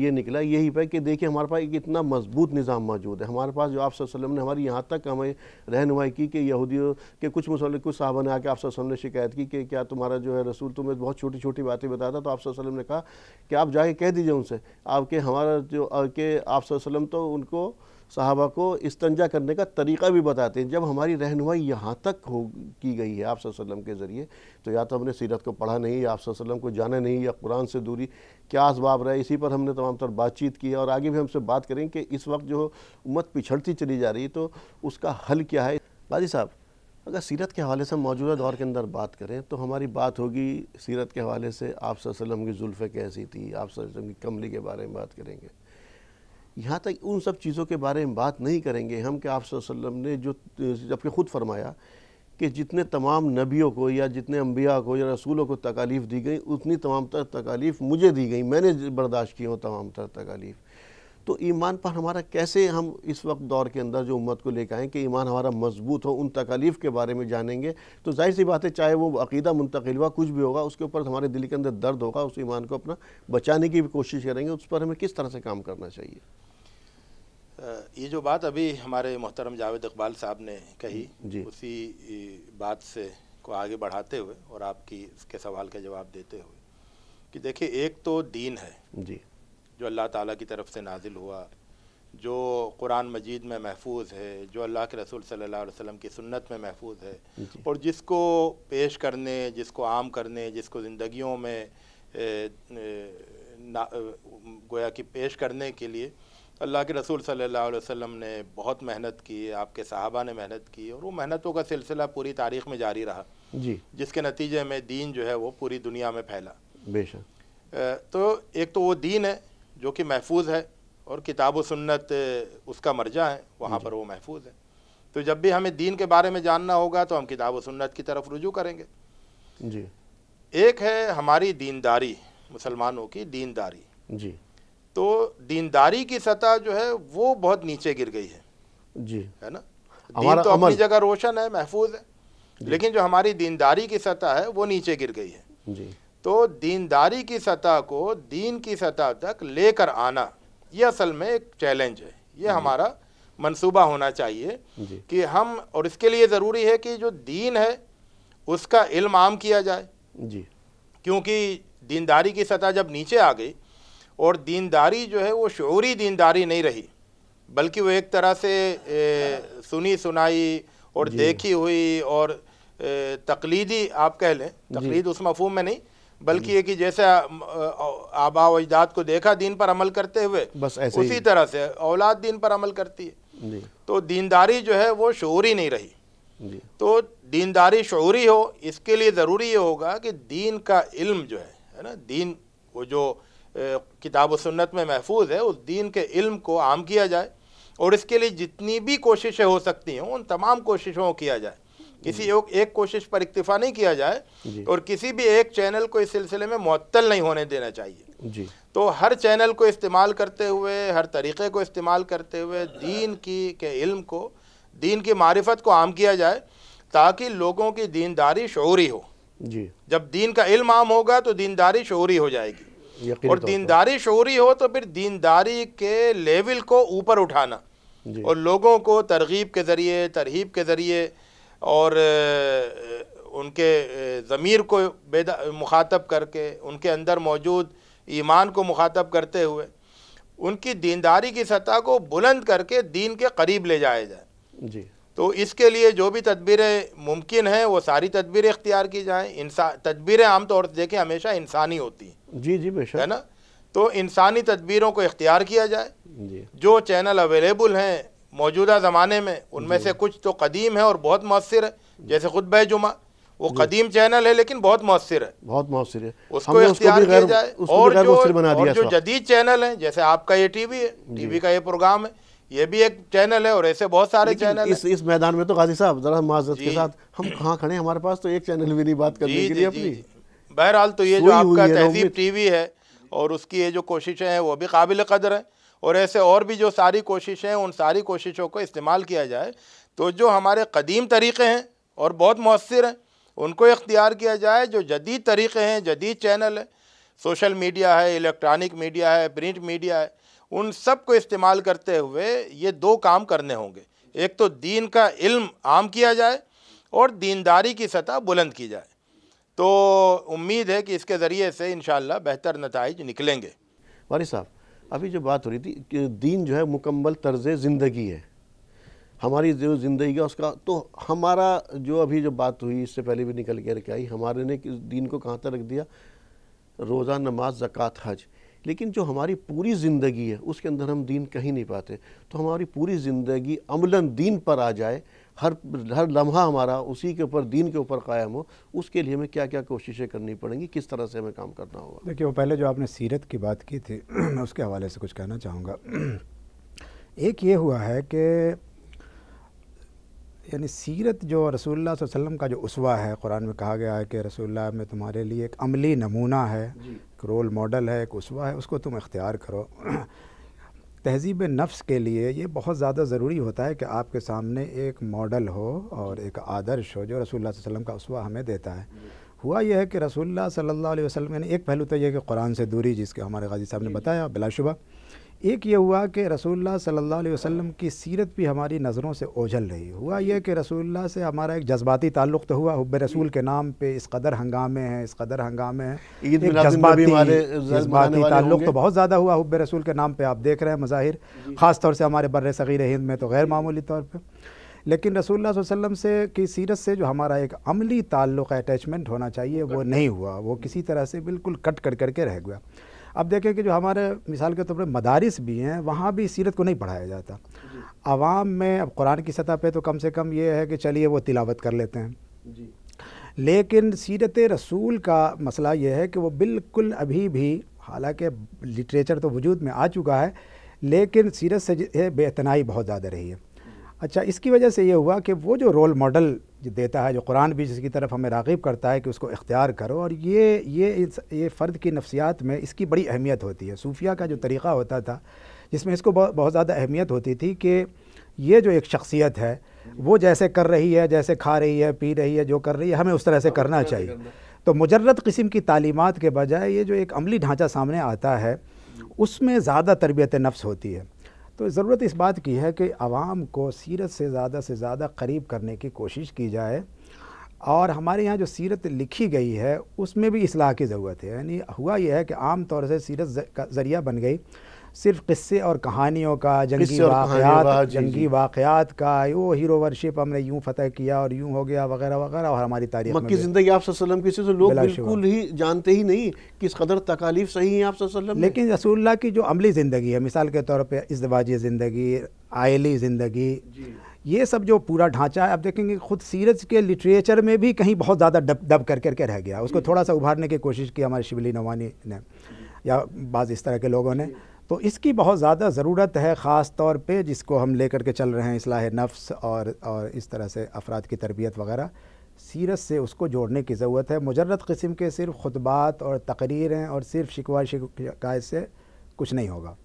ये निकला यही पे कि देखिए हमारे पास एक इतना मजबूत निज़ाम मौजूद है हमारे पास जो आप वसल्लम ने हमारी यहाँ तक हमें रहनुमाई की कि यहूदियों के कुछ मसल कुछ साहबा ने आके आप ने शिकायत की कि क्या तुम्हारा जो है रसूल तुम्हें बहुत छोटी छोटी बातें बताता तो आप ने कहा कि आप जाके कह दीजिए उनसे आपके हमारा जो के आप तो उनको सहाबा को इस्तंजा करने का तरीका भी बताते हैं जब हमारी रहनुमाई यहाँ तक हो की गई है आप वसल्लम के ज़रिए तो या तो हमने सीरत को पढ़ा नहीं या आप वसल्लम को जाना नहीं या कुरान से दूरी क्या असबाब रहा है इसी पर हमने तमाम तर बातचीत की और आगे भी हमसे बात करें कि इस वक्त जो उम्मत पिछड़ती चली जा रही है तो उसका हल क्या है बाजी साहब अगर सीरत के हवाले से मौजूदा दौर के अंदर बात करें तो हमारी बात होगी सीरत के हवाले से आप वसल्लम की जुल्फ़ कैसी थी आप वसल्लम की कमली के बारे में बात करेंगे यहाँ तक उन सब चीज़ों के बारे में बात नहीं करेंगे हम कि आप वसल्लम ने जो जबकि ख़ुद फरमाया कि जितने तमाम नबियों को या जितने अम्बिया को या रसूलों को तकालीफ़ दी गई उतनी तमाम तर तकालीफ़ मुझे दी गई मैंने बर्दाश्त की हूँ तमाम तर तकालीफ़ तो ईमान पर हमारा कैसे हम इस वक्त दौर के अंदर जो उम्मत को लेकर आएँ कि ईमान हमारा मजबूत हो उन तकालीफ के बारे में जानेंगे तो जाहिर सी बात है चाहे वो अकीदा मुंतकिल हुआ कुछ भी होगा उसके ऊपर हमारे दिल के अंदर दर्द होगा उस ईमान को अपना बचाने की भी कोशिश करेंगे उस पर हमें किस तरह से काम करना चाहिए ये जो बात अभी हमारे मोहतरम जावेद इकबाल साहब ने कही जी उसी बात से को आगे बढ़ाते हुए और आपकी इसके सवाल का जवाब देते हुए कि देखिए एक तो दीन है जी जो अल्लाह ताला की तरफ से नाजिल हुआ जो कुरान मजीद में महफूज है जो अल्लाह के रसूल सल्लल्लाहु अलैहि वसल्लम की सुन्नत में महफूज है और जिसको पेश करने जिसको आम करने जिसको ज़िंदगियों में ए, ए, ना, गोया कि पेश करने के लिए अल्लाह के रसूल सल्लल्लाहु अलैहि वसल्लम ने बहुत मेहनत की आपके साहबा ने मेहनत की और वो मेहनतों का सिलसिला पूरी तारीख में जारी रहा जी जिसके नतीजे में दीन जो है वो पूरी दुनिया में फैला बेशक तो एक तो वो दीन है जो कि महफूज है और किताब व सुन्नत उसका मर्जा है वहाँ पर वो महफूज है तो जब भी हमें दीन के बारे में जानना होगा तो हम किताब व सुन्नत की तरफ रुजू करेंगे जी एक है हमारी दीनदारी मुसलमानों की दीनदारी जी तो दीनदारी की सतह जो है वो बहुत नीचे गिर गई है जी है ना दीन तो अपनी जगह रोशन है महफूज है लेकिन जो हमारी दीनदारी की सतह है वो नीचे गिर गई है जी तो दीनदारी की सतह को दीन की सतह तक लेकर आना ये असल में एक चैलेंज है ये हमारा मंसूबा होना चाहिए कि हम और इसके लिए ज़रूरी है कि जो दीन है उसका इल्म आम किया जाए जी क्योंकि दीनदारी की सतह जब नीचे आ गई और दीनदारी जो है वो शौरी दीनदारी नहीं रही बल्कि वो एक तरह से ए, सुनी सुनाई और देखी हुई और ए, तकलीदी आप कह लें तकलीद उस मफहूम में नहीं बल्कि ये कि जैसे आबा अजदाद को देखा दीन पर अमल करते हुए बस ऐसे उसी तरह से औलाद दीन पर अमल करती है तो दीनदारी जो है वो शोर ही नहीं रही तो दीनदारी शोरी हो इसके लिए ज़रूरी ये होगा कि दीन का इल्म जो है है ना दीन वो जो किताब सुन्नत में महफूज है उस दीन के इल्म को आम किया जाए और इसके लिए जितनी भी कोशिशें हो सकती हैं उन तमाम कोशिशों को किया जाए किसी योग एक कोशिश पर इक्तफा नहीं किया जाए और किसी भी एक चैनल को इस सिलसिले में मअतल नहीं होने देना चाहिए जी तो हर चैनल को इस्तेमाल करते हुए हर तरीक़े को इस्तेमाल करते हुए दीन की के इल्म को दीन की मारिफत को आम किया जाए ताकि लोगों की दीनदारी शौरी हो जी जब दीन का इल्म आम होगा तो दीनदारी शौरी हो जाएगी और दीनदारी शौरी हो तो फिर दीनदारी के लेवल को ऊपर उठाना और लोगों को तरगीब के ज़रिए तरहीब के ज़रिए और उनके ज़मीर को बेदा मुखातब करके उनके अंदर मौजूद ईमान को मुखातब करते हुए उनकी दीनदारी की सतह को बुलंद करके दीन के करीब ले जाया जाए जी तो इसके लिए जो भी तदबीरें मुमकिन हैं वो सारी तदबीरें इख्तियार की जाएँ इंसान तदबीरें आमतौर से देखें हमेशा इंसानी होती हैं जी जी बेशक है ना तो इंसानी तदबीरों को इख्तियार किया जाए जो चैनल अवेलेबल हैं मौजूदा ज़माने में उनमें से कुछ तो कदीम है और बहुत मौसर है जैसे खुद जुमा वो कदीम चैनल है लेकिन बहुत मौसर है बहुत मौसर है उसको इख्तियार किया जाए और जो बना दिया और जो जदीद चैनल है जैसे आपका ये टी वी है टी वी का ये प्रोग्राम है ये भी एक चैनल है और ऐसे बहुत सारे चैनल इस इस मैदान में तो गाजी साहब जरा माजरत के साथ हम कहाँ खड़े हमारे पास तो एक चैनल भी नहीं बात करने के लिए अपनी बहरहाल तो ये जो आपका तहजीब टीवी है और उसकी ये जो कोशिशें हैं वो भी काबिल कदर है और ऐसे और भी जो सारी कोशिशें हैं उन सारी कोशिशों को इस्तेमाल किया जाए तो जो हमारे कदीम तरीक़े हैं और बहुत मौसर हैं उनको इख्तियार किया जाए जो जदीद तरीक़े हैं जदीद चैनल है सोशल मीडिया है इलेक्ट्रॉनिक मीडिया है प्रिंट मीडिया है उन सब को इस्तेमाल करते हुए ये दो काम करने होंगे एक तो दीन का इल्म आम किया जाए और दीनदारी की सतह बुलंद की जाए तो उम्मीद है कि इसके ज़रिए से इन बेहतर नतज निकलेंगे वारी साहब अभी जो बात हो रही थी कि दीन जो है मुकम्मल तर्ज ज़िंदगी है हमारी जो ज़िंदगी है उसका तो हमारा जो अभी जो बात हुई इससे पहले भी निकल के रख आई हमारे ने दीन को कहाँ तक रख दिया रोज़ा नमाज ज़क़़त हज लेकिन जो हमारी पूरी ज़िंदगी है उसके अंदर हम दीन कहीं नहीं पाते तो हमारी पूरी ज़िंदगी अमला दीन पर आ जाए हर हर लम्हा हमारा उसी के ऊपर दीन के ऊपर कायम हो उसके लिए हमें क्या क्या कोशिशें करनी पड़ेंगी किस तरह से हमें काम करना होगा देखिए वो पहले जो आपने सीरत की बात की थी मैं उसके हवाले से कुछ कहना चाहूँगा एक ये हुआ है कि यानी सीरत जो रसोल्ला वसम का जो उसवा है कुरान में कहा गया है कि रसोल्ला में तुम्हारे लिए एक अमली नमूना है एक रोल मॉडल है एक उसवा है उसको तुम इख्तियार करो तहजीब नफ्स के लिए ये बहुत ज़्यादा ज़रूरी होता है कि आपके सामने एक मॉडल हो और एक आदर्श हो जो रसूल वसम का उसवा हमें देता है हुआ यह है कि रसूल सल्ला वसलम ने एक पहलू तो यह कि कुरान से दूरी जिसके हमारे गाजी साहब ने बताया बिलाशुबा एक ये हुआ कि रसोल्ला सल्ला वसम की सीरत भी हमारी नज़रों से ओझल रही हुआ यह कि रसोल्ला से हमारा एक जज्बाती ताल्लुक़ तो हुआ हब रसूल के नाम पर इस कदर हंगामे हैं इस कदर हंगामे हैं जज्बाती ताल्लुक़ तो बहुत ज़्यादा हुआ हब रसूल के नाम पर आप देख रहे हैं मज़ाहिर ख़ास तौर से हमारे बर सग़ीर हिंद में तो गैर मामूली तौर पर लेकिन रसूल वसम से की सीरत से जो हमारा एक अमली ताल्लुक़ अटैचमेंट होना चाहिए वो नहीं हुआ वो किसी तरह से बिल्कुल कट कट करके रह गया अब देखें कि जो हमारे मिसाल के तौर पर मदारस भी हैं वहाँ भी सीरत को नहीं पढ़ाया जाता आवाम में अब कुरान की सतह पर तो कम से कम ये है कि चलिए वो तिलावत कर लेते हैं जी। लेकिन सीरत रसूल का मसला ये है कि वो बिल्कुल अभी भी हालांकि लिटरेचर तो वजूद में आ चुका है लेकिन सीरत से बेतनाई बहुत ज़्यादा रही है अच्छा इसकी वजह से ये हुआ कि वो जो रोल मॉडल देता है जो कुरान भी जिसकी तरफ हमें रागब करता है कि उसको इख्तियार करो और ये ये इस, ये फ़र्द की नफसियात में इसकी बड़ी अहमियत होती है सूफिया का जो तरीक़ा होता था जिसमें इसको बहुत ज़्यादा अहमियत होती थी कि ये जो एक शख्सियत है वो जैसे कर रही है जैसे खा रही है पी रही है जो कर रही है हमें उस तरह से करना चाहिए तो मुजरत किस्म की तालीमत के बजाय ये जो एक अमली ढांचा सामने आता है उसमें ज़्यादा तरबियत नफ्स होती है तो ज़रूरत इस बात की है कि आवाम को सीरत से ज़्यादा से ज़्यादा करीब करने की कोशिश की जाए और हमारे यहाँ जो सीरत लिखी गई है उसमें भी असलाह की ज़रूरत है यानी हुआ यह है कि आम तौर से सीरत का ज़रिया बन गई सिर्फ किस्से और कहानियों का जंगी वाकयात जंगी वाकयात का वो हीरो वर्शिप हमने यूँ फतह किया और यूँ हो गया वगैरह वगैरह और हमारी तारीख मक्की ज़िंदगी आप वसल्लम की लोग बिल्कुल ही जानते ही नहीं किस कदर तकालीफ सही है आप वसल्लम लेकिन रसूलुल्लाह की जो अमली ज़िंदगी है मिसाल के तौर पर इसदवाजी ज़िंदगी आयली ज़िंदगी ये सब जो पूरा ढांचा है आप देखेंगे खुद सीरत के लिटरेचर में भी कहीं बहुत ज़्यादा डब डब कर करके रह गया उसको थोड़ा सा उभारने की कोशिश की हमारे शिवली नवानी ने या बाज़ इस तरह के लोगों ने तो इसकी बहुत ज़्यादा ज़रूरत है ख़ास तौर पे जिसको हम लेकर के चल रहे हैं असलाह नफ्स और और इस तरह से अफराद की तरबियत वगैरह सीरत से उसको जोड़ने की ज़रूरत है मुजरद कस्म के सिर्फ खुतबात और तकरीरें और सिर्फ शिकवा शिकायत से कुछ नहीं होगा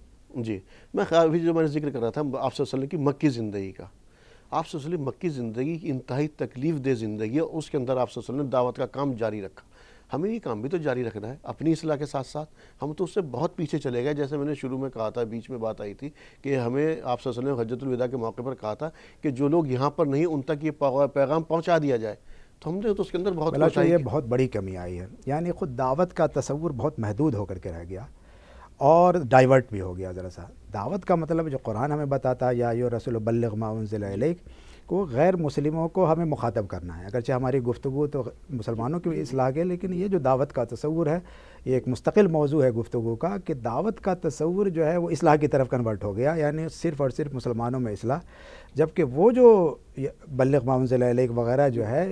जी मैं अभी जो मैंने जिक्र कर रहा था आप वसलम की मक्की ज़िंदगी का आप वसलम मक्की ज़िंदगी की इंतहाई तकलीफ़ दे ज़िंदगी है उसके अंदर आप ने दावत का काम जारी रखा हमें ये काम भी तो जारी रखना है अपनी असलाह के साथ साथ हम तो उससे बहुत पीछे चले गए जैसे मैंने शुरू में कहा था बीच में बात आई थी कि हमें आप सल अलैहि हजरतुलविदा के मौके पर कहा था कि जो लोग यहाँ पर नहीं उन तक ये पैगाम पहुँचा दिया जाए तो हमने तो उसके अंदर बहुत ये बहुत बड़ी कमी आई है यानी ख़ुद दावत का तस्वूर बहुत महदूद होकर के रह गया और डाइवर्ट भी हो गया ज़रा सा दावत का मतलब जो कुरान हमें बताता या यो रसोल बल्लग को गैर मुस्लिमों को हमें मुखातब करना है अगरचे हमारी गुफ्तु तो मुसलमानों की असलाह है लेकिन ये जो दावत का तस्वूर है ये एक मुस्तकिल मौजू है गुफ्तु का कि दावत का तस्वूर जो है वो असलाह की तरफ कन्वर्ट हो गया यानी सिर्फ़ और सिर्फ मुसलमानों में असलाह जबकि वो जो बल्ग मामजिल वगैरह जो है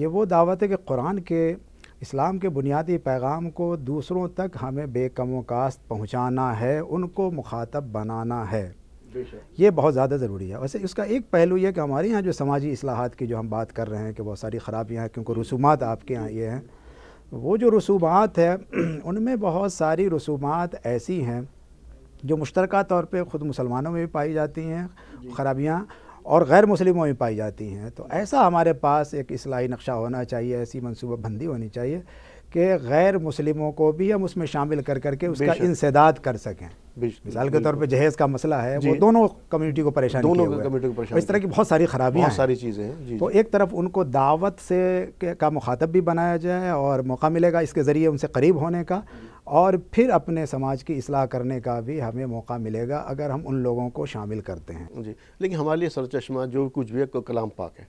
ये वो दावत है कि कुरान के इस्लाम के बुनियादी पैगाम को दूसरों तक हमें बेकमोकास्त पहुँचाना है उनको मुखातब बनाना है ये बहुत ज़्यादा ज़रूरी है वैसे इसका एक पहलू यह कि हमारे यहाँ जो समाजी असलाहत की जो हम बात कर रहे हैं कि बहुत सारी ख़राबियाँ हैं क्योंकि रसूमात आपके यहाँ ये हैं वो जो रसूमात है उनमें बहुत सारी रसूमात ऐसी हैं जो मुश्तरक तौर पर ख़ुद मुसलमानों में भी पाई जाती हैं ख़राबियाँ और गैर मुस्लिमों में पाई जाती हैं तो ऐसा हमारे पास एक असलाही नक्शा होना चाहिए ऐसी मनसूबाबंदी होनी चाहिए कि गैर मुस्लिमों को भी हम उसमें शामिल कर करके उसका इंसदाद कर सकें मिसाल के तौर पे जहेज का मसला है वो दोनों कम्युनिटी को परेशान दोनों कम्युनिटी को परेशान तो इस तरह की बहुत सारी खराबी बहुत सारी चीज़ें हैं तो एक तरफ उनको दावत से का मुखातब भी बनाया जाए और मौका मिलेगा इसके ज़रिए उनसे करीब होने का और फिर अपने समाज की असलाह करने का भी हमें मौका मिलेगा अगर हम उन लोगों को शामिल करते हैं जी लेकिन हमारे लिए सरचश्मा जो कुछ भी है कलाम पाक है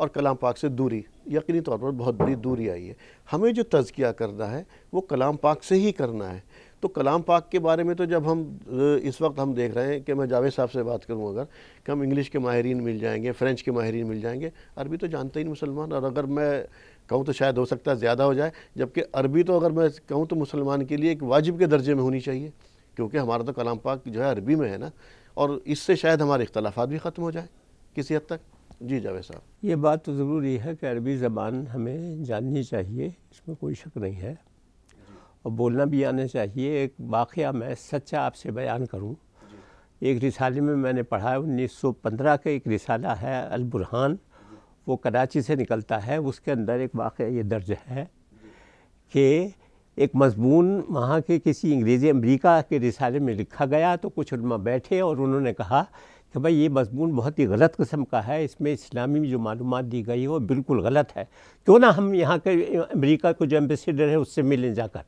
और कलाम पाक से दूरी यकीनी तौर पर बहुत बड़ी दूरी आई है हमें जो तजकिया करना है वो कलाम पाक से ही करना है तो कलाम पाक के बारे में तो जब हम इस वक्त हम देख रहे हैं कि मैं जावेद साहब से बात करूँ अगर कि हम इंग्लिश के माहरीन मिल जाएंगे फ़्रेंच के माहरीन मिल जाएंगे अरबी तो जानते ही मुसलमान और अगर मैं कहूँ तो शायद हो सकता है ज़्यादा हो जाए जबकि अरबी तो अगर मैं कहूँ तो मुसलमान के लिए एक वाजिब के दर्जे में होनी चाहिए क्योंकि हमारा तो कलाम पाक जो है अरबी में है ना और इससे शायद हमारे इख्तलाफा भी ख़त्म हो जाए किसी हद तक जी जावेद साहब ये बात तो ज़रूरी है कि अरबी ज़बान हमें जाननी चाहिए इसमें कोई शक नहीं है और बोलना भी आना चाहिए एक वाक़ मैं सच्चा आपसे बयान करूँ एक रिसाले में मैंने पढ़ा है पंद्रह का एक रिसाला है अलबुरहान वो कराची से निकलता है उसके अंदर एक वाक़ ये दर्ज है कि एक मजमून वहाँ के किसी अंग्रेज़ी अमेरिका के रिसाले में लिखा गया तो कुछ बैठे और उन्होंने कहा कि भाई ये मजमून बहुत ही गलत कस्म का है इसमें इस्लामी जो मालूम दी गई है वो बिल्कुल गलत है क्यों ना हम यहाँ के अमेरिका को जो एम्बेसडर है उससे मिलें जाकर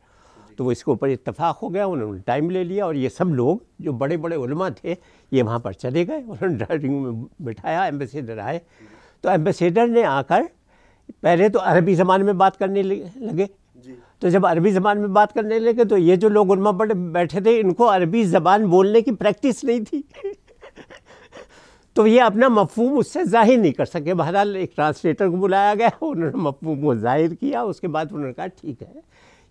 तो वो इसके ऊपर इतफाक़ हो गया उन्होंने टाइम ले लिया और ये सब लोग जो बड़े बड़े उलमा थे ये वहाँ पर चले गए उन्होंने ड्राइविंग में बिठाया एम्बेसडर आए तो एम्बेसडर ने आकर पहले तो अरबी ज़बान में बात करने लगे तो जब अरबी ज़बान में बात करने लगे तो ये जो लोग उलमा पर बैठे थे इनको अरबी ज़बान बोलने की प्रैक्टिस नहीं थी तो ये अपना मफहम उससे ज़ाहिर नहीं कर सके बहरहाल एक ट्रांसलेटर को बुलाया गया उन्होंने मफहम को ज़ाहिर किया उसके बाद उन्होंने कहा ठीक है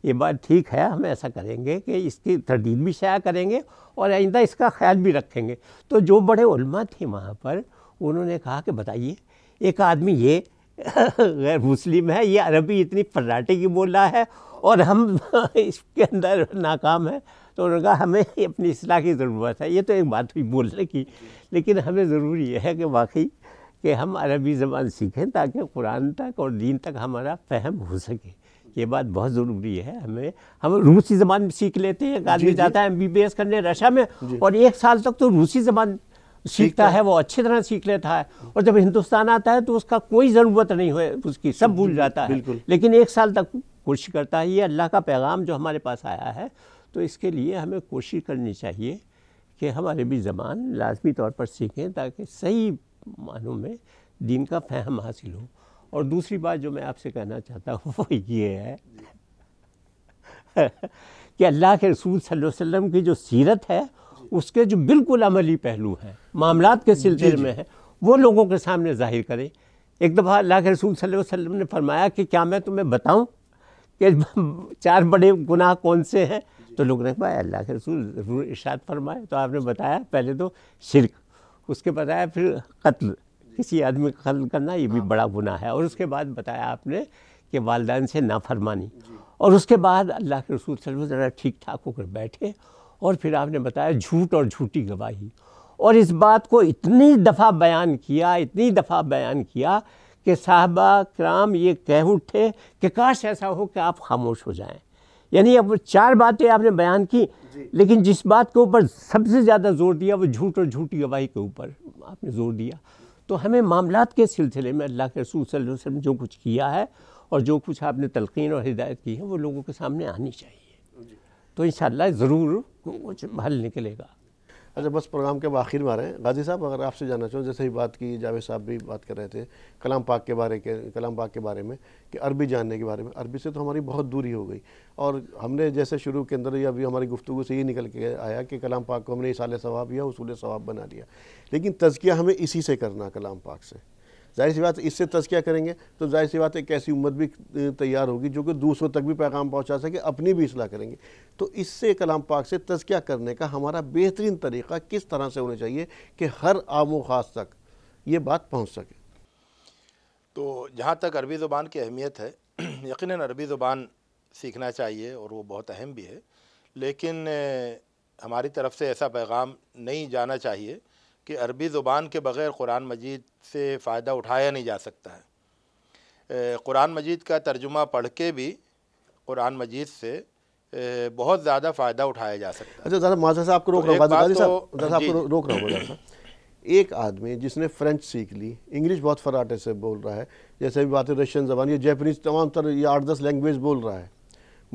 ये बात ठीक है हम ऐसा करेंगे कि इसकी तरदीद भी शाया करेंगे और आइंदा इसका ख्याल भी रखेंगे तो जो बड़े उलमा थे वहाँ पर उन्होंने कहा कि बताइए एक आदमी ये गैर मुस्लिम है ये अरबी इतनी फर्राटे की बोल रहा है और हम इसके अंदर नाकाम है तो उन्होंने कहा हमें अपनी असलाह की ज़रूरत है ये तो एक बात हुई बोलने की लेकिन हमें ज़रूरी यह है कि वाकई कि हम अरबी ज़बान सीखें ताकि कुरान तक और दीन तक हमारा फहम हो सके ये बात बहुत ज़रूरी है हमें हम रूसी ज़बान सीख लेते हैं आदमी जाता है एम करने रशा में और एक साल तक तो रूसी ज़बान सीखता है वो अच्छी तरह सीख लेता है और जब हिंदुस्तान आता है तो उसका कोई ज़रूरत नहीं है उसकी सब भूल जाता है लेकिन एक साल तक कोशिश करता है ये अल्लाह का पैगाम जो हमारे पास आया है तो इसके लिए हमें कोशिश करनी चाहिए कि हम अरबी ज़बान लाजमी तौर पर सीखें ताकि सही मानों में दीन का फहम हासिल हो और दूसरी बात जो मैं आपसे कहना चाहता हूँ वो ये है कि अल्लाह के रसूल सल्लल्लाहु अलैहि वसल्लम की जो सीरत है उसके जो बिल्कुल अमली पहलू हैं मामला के सिलसिले में है वो लोगों के सामने जाहिर करें एक दफ़ा अल्लाह के रसूल सल्लल्लाहु अलैहि वसल्लम ने फरमाया कि क्या मैं तुम्हें बताऊं कि चार बड़े गुनाह कौन से हैं तो लोग ने कहा अल्लाह के रसूल इर्शाद फरमाए तो आपने बताया पहले तो शिरक उसके बताया फिर कत्ल किसी आदमी का कत्ल करना ये भी हाँ। बड़ा गुना है और उसके बाद बताया आपने कि वालदान से नाफरमानी और उसके बाद अल्लाह के रसूल ज़रा ठीक ठाक होकर बैठे और फिर आपने बताया झूठ और झूठी गवाही और इस बात को इतनी दफ़ा बयान किया इतनी दफ़ा बयान किया कि साहबा कराम ये कह उठे कि काश ऐसा हो कि आप खामोश हो जाएं यानी अब चार बातें आपने बयान की लेकिन जिस बात के ऊपर सबसे ज़्यादा जोर दिया वो झूठ और झूठी गवाही के ऊपर आपने जोर दिया तो हमें मामला के सिलसिले में अल्लाह के रसूल सल्लल्लाहु अलैहि वसल्लम जो कुछ किया है और जो कुछ आपने तलकिन और हिदायत की है वो लोगों के सामने आनी चाहिए तो इन ज़रूर कुछ हल निकलेगा अच्छा बस प्रोग्राम के आखिर में आ रहे हैं गाजी साहब अगर आपसे जानना चाहूँ जैसे ही बात की जावेद साहब भी बात कर रहे थे कलाम पाक के बारे के कलाम पाक के बारे में कि अरबी जानने के बारे में अरबी से तो हमारी बहुत दूरी हो गई और हमने जैसे शुरू के अंदर या अभी हमारी गुफ्तु से ये निकल के आया कि कलाम पाक को हमने इसाल सवाब या उसूल सवाब बना लिया लेकिन तजकिया हमें इसी से करना कलाम पाक से जाहिर सी बात इससे तस्किया करेंगे तो जाहिर सी बात एक ऐसी उम्मत भी तैयार होगी जो कि दूसरों तक भी पैगाम पहुँचा सके अपनी भी असलाह करेंगे तो इससे कलाम पाक से तस्किया करने का हमारा बेहतरीन तरीका किस तरह से होना चाहिए कि हर आमो खास तक ये बात पहुँच सके तो जहाँ तक अरबी ज़ुबान की अहमियत है यकीन अरबी ज़ुबान सीखना चाहिए और वो बहुत अहम भी है लेकिन हमारी तरफ से ऐसा पैगाम नहीं जाना चाहिए कि अरबी ज़ुबान के बग़ैर कुरान मजीद से फ़ायदा उठाया नहीं जा सकता है कुरान मजीद का तर्जुमा पढ़ के भी कुरान मजीद से बहुत ज़्यादा फ़ायदा उठाया जा सकता है अच्छा माजा साहब को तो रोक रहा हूँ तो साहब आपको रोक रहा हूँ एक आदमी जिसने फ्रेंच सीख ली इंग्लिश बहुत फराटे से बोल रहा है जैसे भी बात है रशियन जबान या जैपनीज तमाम तर ये आठ दस लैंग्वेज बोल रहा है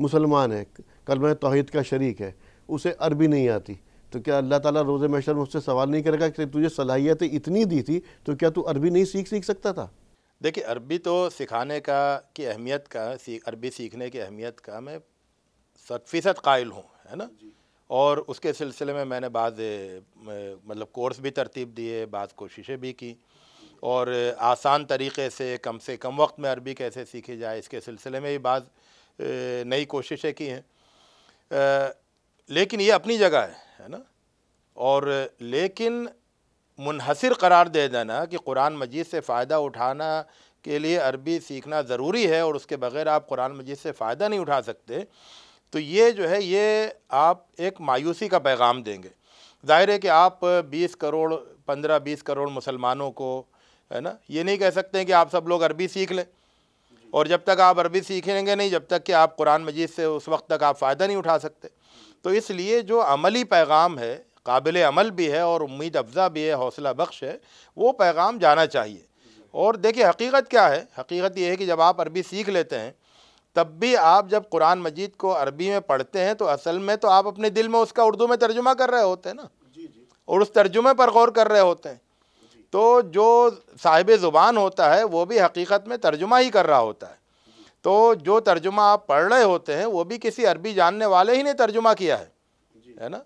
मुसलमान है कलम तोहद का शरीक है उसे अरबी नहीं आती तो क्या अल्लाह ताला रोज़ महशर मुझसे सवाल नहीं करेगा कि तुझे सलाहियत इतनी दी थी तो क्या तू अरबी नहीं सीख सीख सकता था देखिए अरबी तो सिखाने का की अहमियत का सीख अरबी सीखने की अहमियत का मैं सत फ़ीसद कायल हूँ है ना और उसके सिलसिले में मैंने बाद मतलब कोर्स भी तरतीब दिए बाद कोशिशें भी की और आसान तरीके से कम से कम वक्त में अरबी कैसे सीखी जाए इसके सिलसिले में भी बाद नई कोशिशें की हैं लेकिन ये अपनी जगह है और लेकिन मुनहसर करार दे देना कि कुरान मजीद से फ़ायदा उठाना के लिए अरबी सीखना ज़रूरी है और उसके बग़ैर आप कुरान मजीद से फ़ायदा नहीं उठा सकते तो ये जो है ये आप एक मायूसी का पैगाम देंगे ज़ाहिर है कि आप 20 करोड़ 15-20 करोड़ मुसलमानों को है ना ये नहीं कह सकते कि आप सब लोग अरबी सीख लें और जब तक आप अरबी सीखेंगे नहीं जब तक कि आप कुरान मजीद से उस वक्त तक आप फ़ायदा नहीं उठा सकते तो इसलिए जो अमली पैगाम है काबिल अमल भी है और उम्मीद अफजा भी है हौसला बख्श है वो पैगाम जाना चाहिए और देखिए हकीकत क्या है हकीकत ये है कि जब आप अरबी सीख लेते हैं तब भी आप जब कुरान मजीद को अरबी में पढ़ते हैं तो असल में तो आप अपने दिल में उसका उर्दू में तर्जुमा कर रहे होते हैं ना और उस तर्जुमे पर गौर कर रहे होते हैं तो जो साहिब ज़ुबान होता है वो भी हकीकत में तर्जुमा ही कर रहा होता है तो जो तर्जुमा आप पढ़ रहे होते हैं वो भी किसी अरबी जानने वाले ही ने तर्जुमा किया है है ना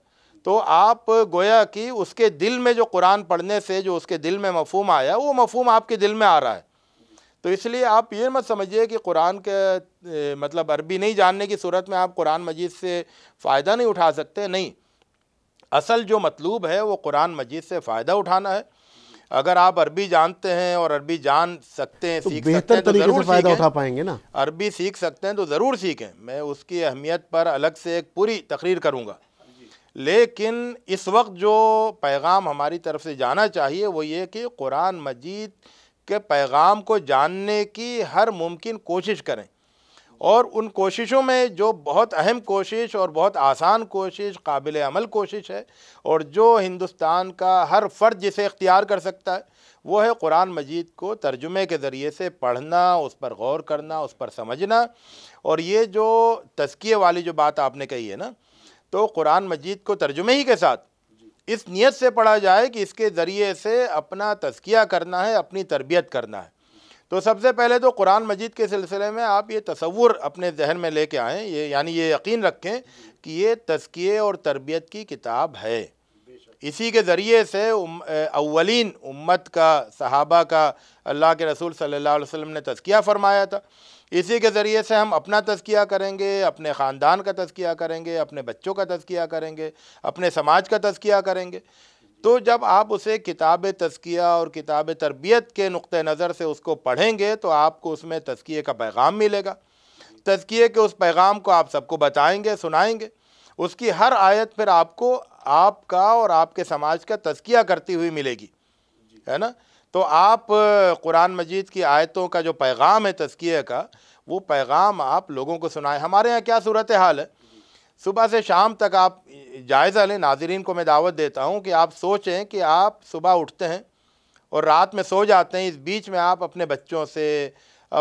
तो आप गोया कि उसके दिल में जो कुरान पढ़ने से जो उसके दिल में मफहम आया वो मफहम आपके दिल में आ रहा है तो इसलिए आप ये मत समझिए कि कुरान के मतलब अरबी नहीं जानने की सूरत में आप कुरान मजीद से फ़ायदा नहीं उठा सकते नहीं असल जो मतलूब है वो कुरान मजीद से फ़ायदा उठाना है अगर आप अरबी जानते हैं और अरबी जान सकते हैं तो सीख सकते हैं तो ज़रूर फ़ायदा उठा पाएंगे ना अरबी सीख सकते हैं तो ज़रूर सीखें मैं उसकी अहमियत पर अलग से एक पूरी तकरीर करूँगा लेकिन इस वक्त जो पैगाम हमारी तरफ से जाना चाहिए वो ये कि कुरान मजीद के पैगाम को जानने की हर मुमकिन कोशिश करें और उन कोशिशों में जो बहुत अहम कोशिश और बहुत आसान कोशिश काबिल अमल कोशिश है और जो हिंदुस्तान का हर फ़र्द जिसे इख्तियार कर सकता है वो है कुरान मजीद को तर्जुमे के ज़रिए से पढ़ना उस पर गौर करना उस पर समझना और ये जो तस्किए वाली जो बात आपने कही है ना तो कुरान मजीद को तर्जुमे ही के साथ इस नीयत से पढ़ा जाए कि इसके ज़रिए से अपना तस्किया करना है अपनी तरबियत करना है तो सबसे पहले तो कुरान मजीद के सिलसिले में आप ये तस्वुर अपने जहन में लेके आएँ ये यानी ये यकीन रखें कि ये तस्किए और तरबियत की किताब है इसी के ज़रिए से उम, अवलिन उम्मत का सहाबा का अल्लाह के रसूल सल्लल्लाहु अलैहि वसल्लम ने तस्किया फरमाया था इसी के ज़रिए से हम अपना तस्किया करेंगे अपने ख़ानदान का तस्किया करेंगे अपने बच्चों का तस्किया करेंगे अपने समाज का तस्किया करेंगे तो जब आप उसे किताब तस्किया और किताब तरबियत के नुक़ नज़र से उसको पढ़ेंगे तो आपको उसमें तस्किए का पैगाम मिलेगा तस्किए के उस पैगाम को आप सबको बताएंगे सुनाएंगे उसकी हर आयत फिर आपको आपका और आपके समाज का तस्किया करती हुई मिलेगी है ना तो आप कुरान मजीद की आयतों का जो पैगाम है तस्किए का वो पैगाम आप लोगों को सुनाएं हमारे यहाँ क्या सूरत हाल है सुबह से शाम तक आप जायज़ा लें नाजरीन को मैं दावत देता हूँ कि आप सोचें कि आप सुबह उठते हैं और रात में सो जाते हैं इस बीच में आप अपने बच्चों से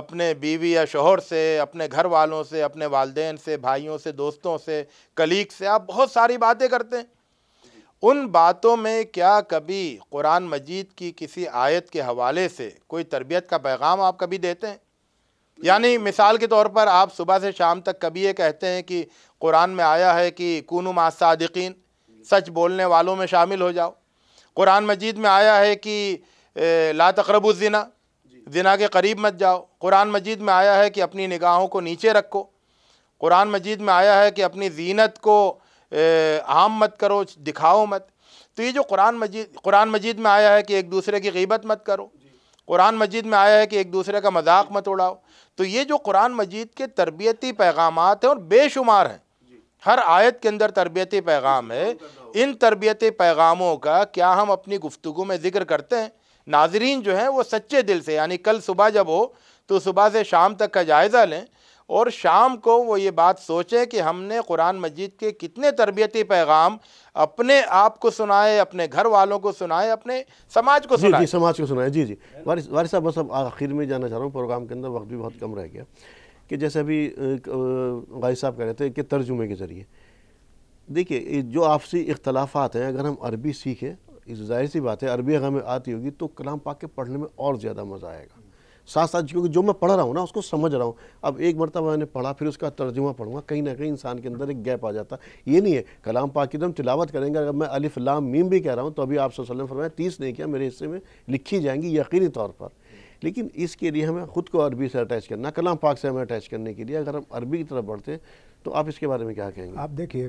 अपने बीवी या शोहर से अपने घर वालों से अपने वालदेन से भाइयों से दोस्तों से कलीग से आप बहुत सारी बातें करते हैं उन बातों में क्या कभी कुरान मजीद की किसी आयत के हवाले से कोई तरबियत का पैगाम आप कभी देते हैं यानी मिसाल के तौर पर आप सुबह से शाम तक कभी ये कहते हैं कि कुरान में आया है कि कून मासादिकीन सच बोलने वालों में शामिल हो जाओ कुरान मजीद में आया है कि ला तकरबुज़िना जिना के करीब मत जाओ कुरान मजीद में आया है कि अपनी निगाहों को नीचे रखो कुरान मजीद में आया है कि अपनी जीनत को आम मत करो दिखाओ मत तो ये जो कुरान मजीद कुरान मजीद में आया है कि एक दूसरे की गीबत मत करो कुरान मजीद में आया है कि एक दूसरे का मजाक मत उड़ाओ तो ये जो कुरान मजीद के तरबियती पैगाम हैं और बेशुमार हैं हर आयत के अंदर तरबियती पैगाम है इन तरबियती पैगामों का क्या हम अपनी गुफ्तु में ज़िक्र करते हैं नाजरीन जो हैं वो सच्चे दिल से यानी कल सुबह जब हो तो सुबह से शाम तक का जायज़ा लें और शाम को वो ये बात सोचें कि हमने कुरान मजीद के कितने तरबियती पैगाम अपने आप को सुनाए अपने घर वालों को सुनाए अपने समाज को सुनाए जी, जी समाज को सुनाए जी जी वारिस वारिस साहब बस अब आखिर में जाना चाह रहा हूँ प्रोग्राम के अंदर वक्त भी बहुत कम रह गया कि जैसे अभी गाय साहब कह रहे थे कि तर्जुमे के ज़रिए देखिए जो आपसी इख्तलाफात हैं अगर हम अरबी सीखें जाहिर सी बात है अरबी अगर हमें आती होगी तो कलाम पाक के पढ़ने में और ज़्यादा मज़ा आएगा साथ साथ क्योंकि जो मैं पढ़ रहा हूँ ना उसको समझ रहा हूँ अब एक मरतबा मैंने पढ़ा फिर उसका तर्जुमा पढ़ूंगा कहीं ना कहीं इंसान के अंदर एक गैप आ जाता ये नहीं है कलाम पाक एकदम तिलावत करेंगे अगर मैं अलिफ लाम मीम भी कह रहा हूँ तो अभी आप वसलम फरमाया तीस नहीं किया मेरे हिस्से में लिखी जाएंगी यकीनी तौर पर लेकिन इसके लिए हमें ख़ुद को अरबी से अटैच करना कलाम पाक से हमें अटैच करने के लिए अगर हम अरबी की तरफ बढ़ते हैं तो आप इसके बारे में क्या कहेंगे आप देखिए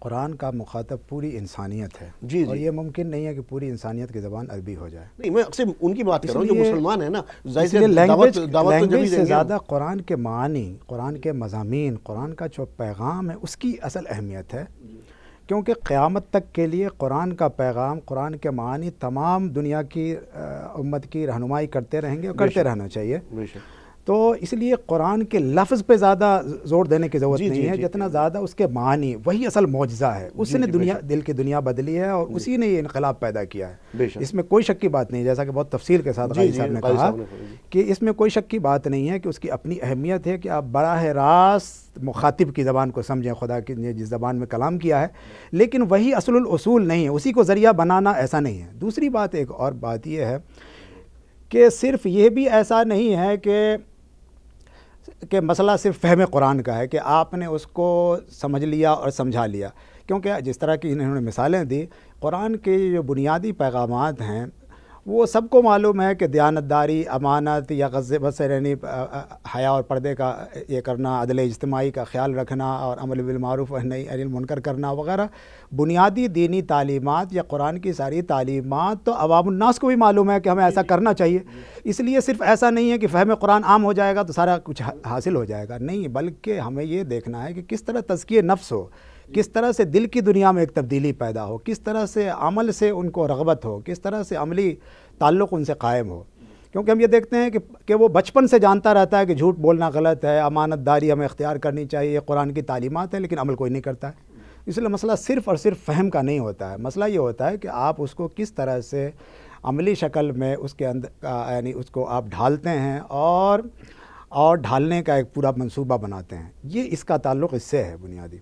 कुरान का मुखातब पूरी इंसानियत है जी और जी। ये मुमकिन नहीं है कि पूरी इंसानियत की ज़बान अरबी हो जाए नहीं मैं अक्सर उनकी बात कर रहा हूँ जो मुसलमान है ना लैंग्वेज लैंग्वेज से ज़्यादा कुरान के मानी कुरान के मजामी कुरान का जो पैगाम है उसकी असल अहमियत है क्योंकि क़्यामत तक के लिए कुरान का पैगाम कुरान के मानी तमाम दुनिया की उम्मत की रहनुमाई करते रहेंगे और करते रहना चाहिए तो इसलिए कुरान के लफ्ज़ पे ज़्यादा जोर देने की ज़रूरत नहीं है जितना ज़्यादा उसके मानी वही असल मुआजा है उसने दुनिया दिल की दुनिया बदली है और उसी ने ये इनकलाब पैदा किया है इसमें कोई शक की बात नहीं जैसा कि बहुत तफसील के साथ साहब ने कहा कि इसमें कोई शक की बात नहीं है कि उसकी अपनी अहमियत है कि आप बराह रास्त मुखातिब की ज़बान को समझें खुदा की ने जिस ज़बान में कलाम किया है लेकिन वही असल असूल नहीं है उसी को ज़रिया बनाना ऐसा नहीं है दूसरी बात एक और बात यह है कि सिर्फ ये भी ऐसा नहीं है कि कि मसला सिर्फ फहम कुरान का है कि आपने उसको समझ लिया और समझा लिया क्योंकि जिस तरह की इन्होंने मिसालें दी कुरान के जो बुनियादी पैगाम हैं वो सबको मालूम है कि दयानतदारी अमानत या गज़े बस रहनी हया और पर्दे का ये करना अदल इज्तमाही का ख्याल रखना और अमल बिलमूफ नहीं अनिल मुनकर करना वगैरह बुनियादी दीनी तालीमत या कुरान की सारी तालीमत तो अवामनास को भी मालूम है कि हमें ऐसा करना चाहिए इसलिए सिर्फ ऐसा नहीं है कि फ़हम कुरान आम हो जाएगा तो सारा कुछ हासिल हो जाएगा नहीं बल्कि हमें ये देखना है कि किस तरह तजकिय नफ्स हो किस तरह से दिल की दुनिया में एक तब्दीली पैदा हो किस तरह से अमल से उनको रगबत हो किस तरह से अमली ताल्लुक़ उनसे कायम हो क्योंकि हम ये देखते हैं कि कि वो बचपन से जानता रहता है कि झूठ बोलना गलत है अमानतदारी हमें इख्तियार करनी चाहिए कुरान की तालीमत है लेकिन अमल कोई नहीं करता है इसलिए मसला सिर्फ़ और सिर्फ फ़हम का नहीं होता है मसला ये होता है कि आप उसको किस तरह से अमली शक्ल में उसके अंदर यानी उसको आप ढालते हैं और और ढालने का एक पूरा मंसूबा बनाते हैं ये इसका ताल्लुक़ इससे है बुनियादी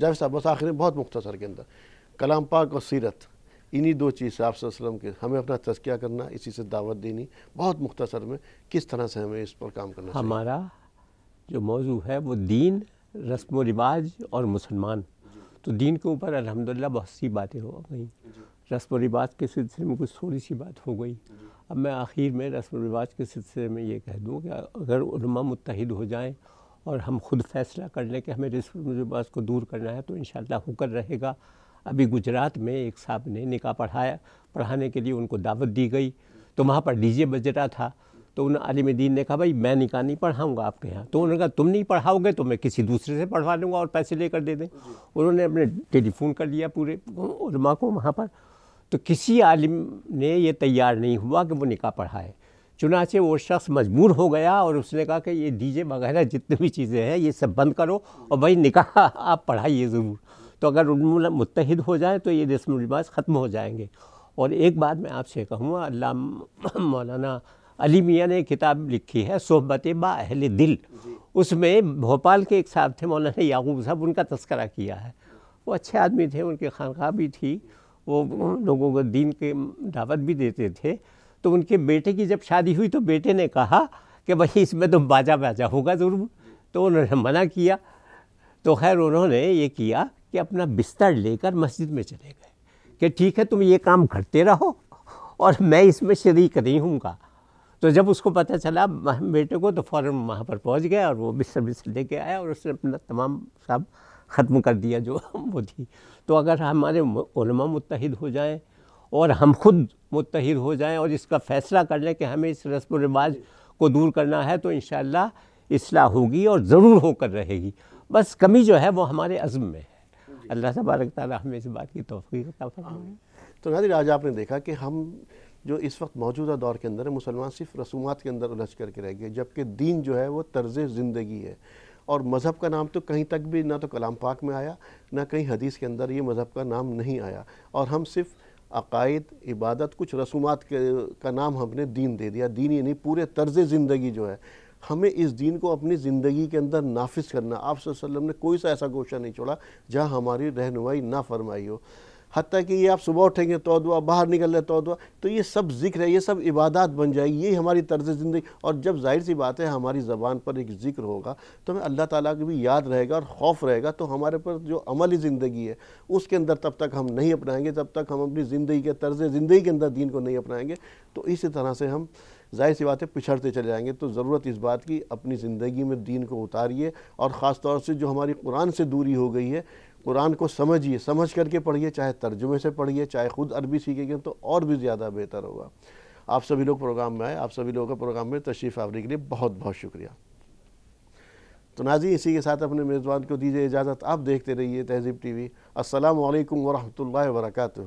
जावेद साहब बस आखिर बहुत मुख्तर के अंदर कलाम पाक और सीरत इन्हीं दो चीज़ से आपसे वसलम के हमें अपना तस्किया करना इसी से दावत देनी बहुत मुख्तर में किस तरह से हमें इस पर काम करना हमारा जो मौजू है वो दीन रस्म व रिवाज और मुसलमान तो दीन के ऊपर अलहमदिल्ला बहुत सी बातें हो गई रस्म व रिवाज के सिलसिले में कुछ थोड़ी सी बात हो गई अब मैं आखिर में रस्म व रिवाज के सिलसिले में ये कह दूँ कि अगर मुतहद हो जाएँ और हम खुद फैसला कर लें कि हमें रिस्बाज को दूर करना है तो इन हुक्र रहेगा अभी गुजरात में एक साहब ने निका पढ़ाया पढ़ाने के लिए उनको दावत दी गई तो वहाँ पर डीजे बज रहा था तो उन आलिम दीन ने कहा भाई मैं निका नहीं पढ़ाऊँगा आपके यहाँ तो उन्होंने कहा तुम नहीं पढ़ाओगे तो मैं किसी दूसरे से पढ़वा लूँगा और पैसे लेकर दे दें उन्होंने अपने टेलीफोन कर लिया पूरे उलमा को वहाँ पर तो किसी आलिम ने यह तैयार नहीं हुआ कि वो निका पढ़ाए चुनाचे वो शख्स मजबूर हो गया और उसने कहा कि ये डीजे वगैरह जितनी भी चीज़ें हैं ये सब बंद करो और भाई निकाह आप पढ़ाइए ज़रूर तो अगर उन मुतहद हो जाए तो ये रस्म रिवाज ख़त्म हो जाएंगे और एक बात मैं आपसे कहूँगा अल्लाह मौलाना अली मियाँ ने किताब लिखी है सोहबत बा अहल दिल उसमें भोपाल के एक साहब थे मौलाना याकूब साहब उनका तस्करा किया है वो अच्छे आदमी थे उनकी खानखा भी थी वो लोगों को दीन के दावत भी देते थे तो उनके बेटे की जब शादी हुई तो बेटे ने कहा कि भाई इसमें तो बाजा बाजा होगा ज़रूर तो उन्होंने मना किया तो खैर उन्होंने ये किया कि अपना बिस्तर लेकर मस्जिद में चले गए कि ठीक है तुम ये काम करते रहो और मैं इसमें शरीक नहीं हूँगा तो जब उसको पता चला बेटे को तो फ़ौर वहाँ पर पहुँच गया और वो बिस्तर बिस्तर लेके आया और उसने अपना तमाम सब ख़त्म कर दिया जो वो थी तो अगर हमारे मतहद हो जाए और हम खुद मुतहर हो जाएं और इसका फ़ैसला कर लें कि हमें इस रस्म रिवाज को दूर करना है तो इन इसलाह होगी और ज़रूर होकर रहेगी बस कमी जो है वो हमारे अज़म में है अल्लाह तबारक ताली हमें इस बात की तोफ़ी तो नादिर आज आपने देखा कि हम जो इस वक्त मौजूदा दौर के अंदर है मुसलमान सिर्फ रसूमात के अंदर उलझ करके रह गए जबकि दीन जो है वो तर्ज ज़िंदगी है और मज़हब का नाम तो कहीं तक भी ना तो कलाम पाक में आया ना कहीं हदीस के अंदर ये मज़हब का नाम नहीं आया और हम सिर्फ अकायद इबादत कुछ रसूमात का नाम हमने दीन दे दिया दीन ही नहीं पूरे तर्ज ज़िंदगी जो है हमें इस दीन को अपनी ज़िंदगी के अंदर नाफिज करना आप वसल्लम ने कोई सा ऐसा गोशा नहीं छोड़ा जहाँ हमारी रहनुमाई ना फरमाई हो हती कि ये आप सुबह उठेंगे तो दुआ बाहर निकल रहे तो दुआ तो ये सब जिक्र है ये सब इबादत बन जाएगी ये हमारी तर्ज ज़िंदगी और जब जाहिर सी बात है हमारी ज़बान पर एक जिक्र होगा तो हमें अल्लाह ताला की भी याद रहेगा और खौफ रहेगा तो हमारे पर जो अमली ज़िंदगी है उसके अंदर तब तक हम नहीं अपनाएंगे तब तक हम अपनी ज़िंदगी के तर्ज ज़िंदगी के अंदर दीन को नहीं अपनाएंगे तो इसी तरह से हम जाहिर सी बात है पिछड़ते चले जाएंगे तो ज़रूरत इस बात की अपनी ज़िंदगी में दीन को उतारिए और ख़ास तौर से जो हमारी कुरान से दूरी हो गई है कुरान को समझिए समझ करके पढ़िए चाहे तर्जुमे से पढ़िए चाहे ख़ुद अरबी सीखेंगे तो और भी ज़्यादा बेहतर होगा आप सभी लोग प्रोग्राम में आए आप सभी लोगों का प्रोग्राम में तशरीफ़ आवरी के लिए बहुत बहुत शुक्रिया तो नाजी इसी के साथ अपने मेज़बान को दीजिए इजाज़त आप देखते रहिए तहजीब टी वी असल वरहमल वर्का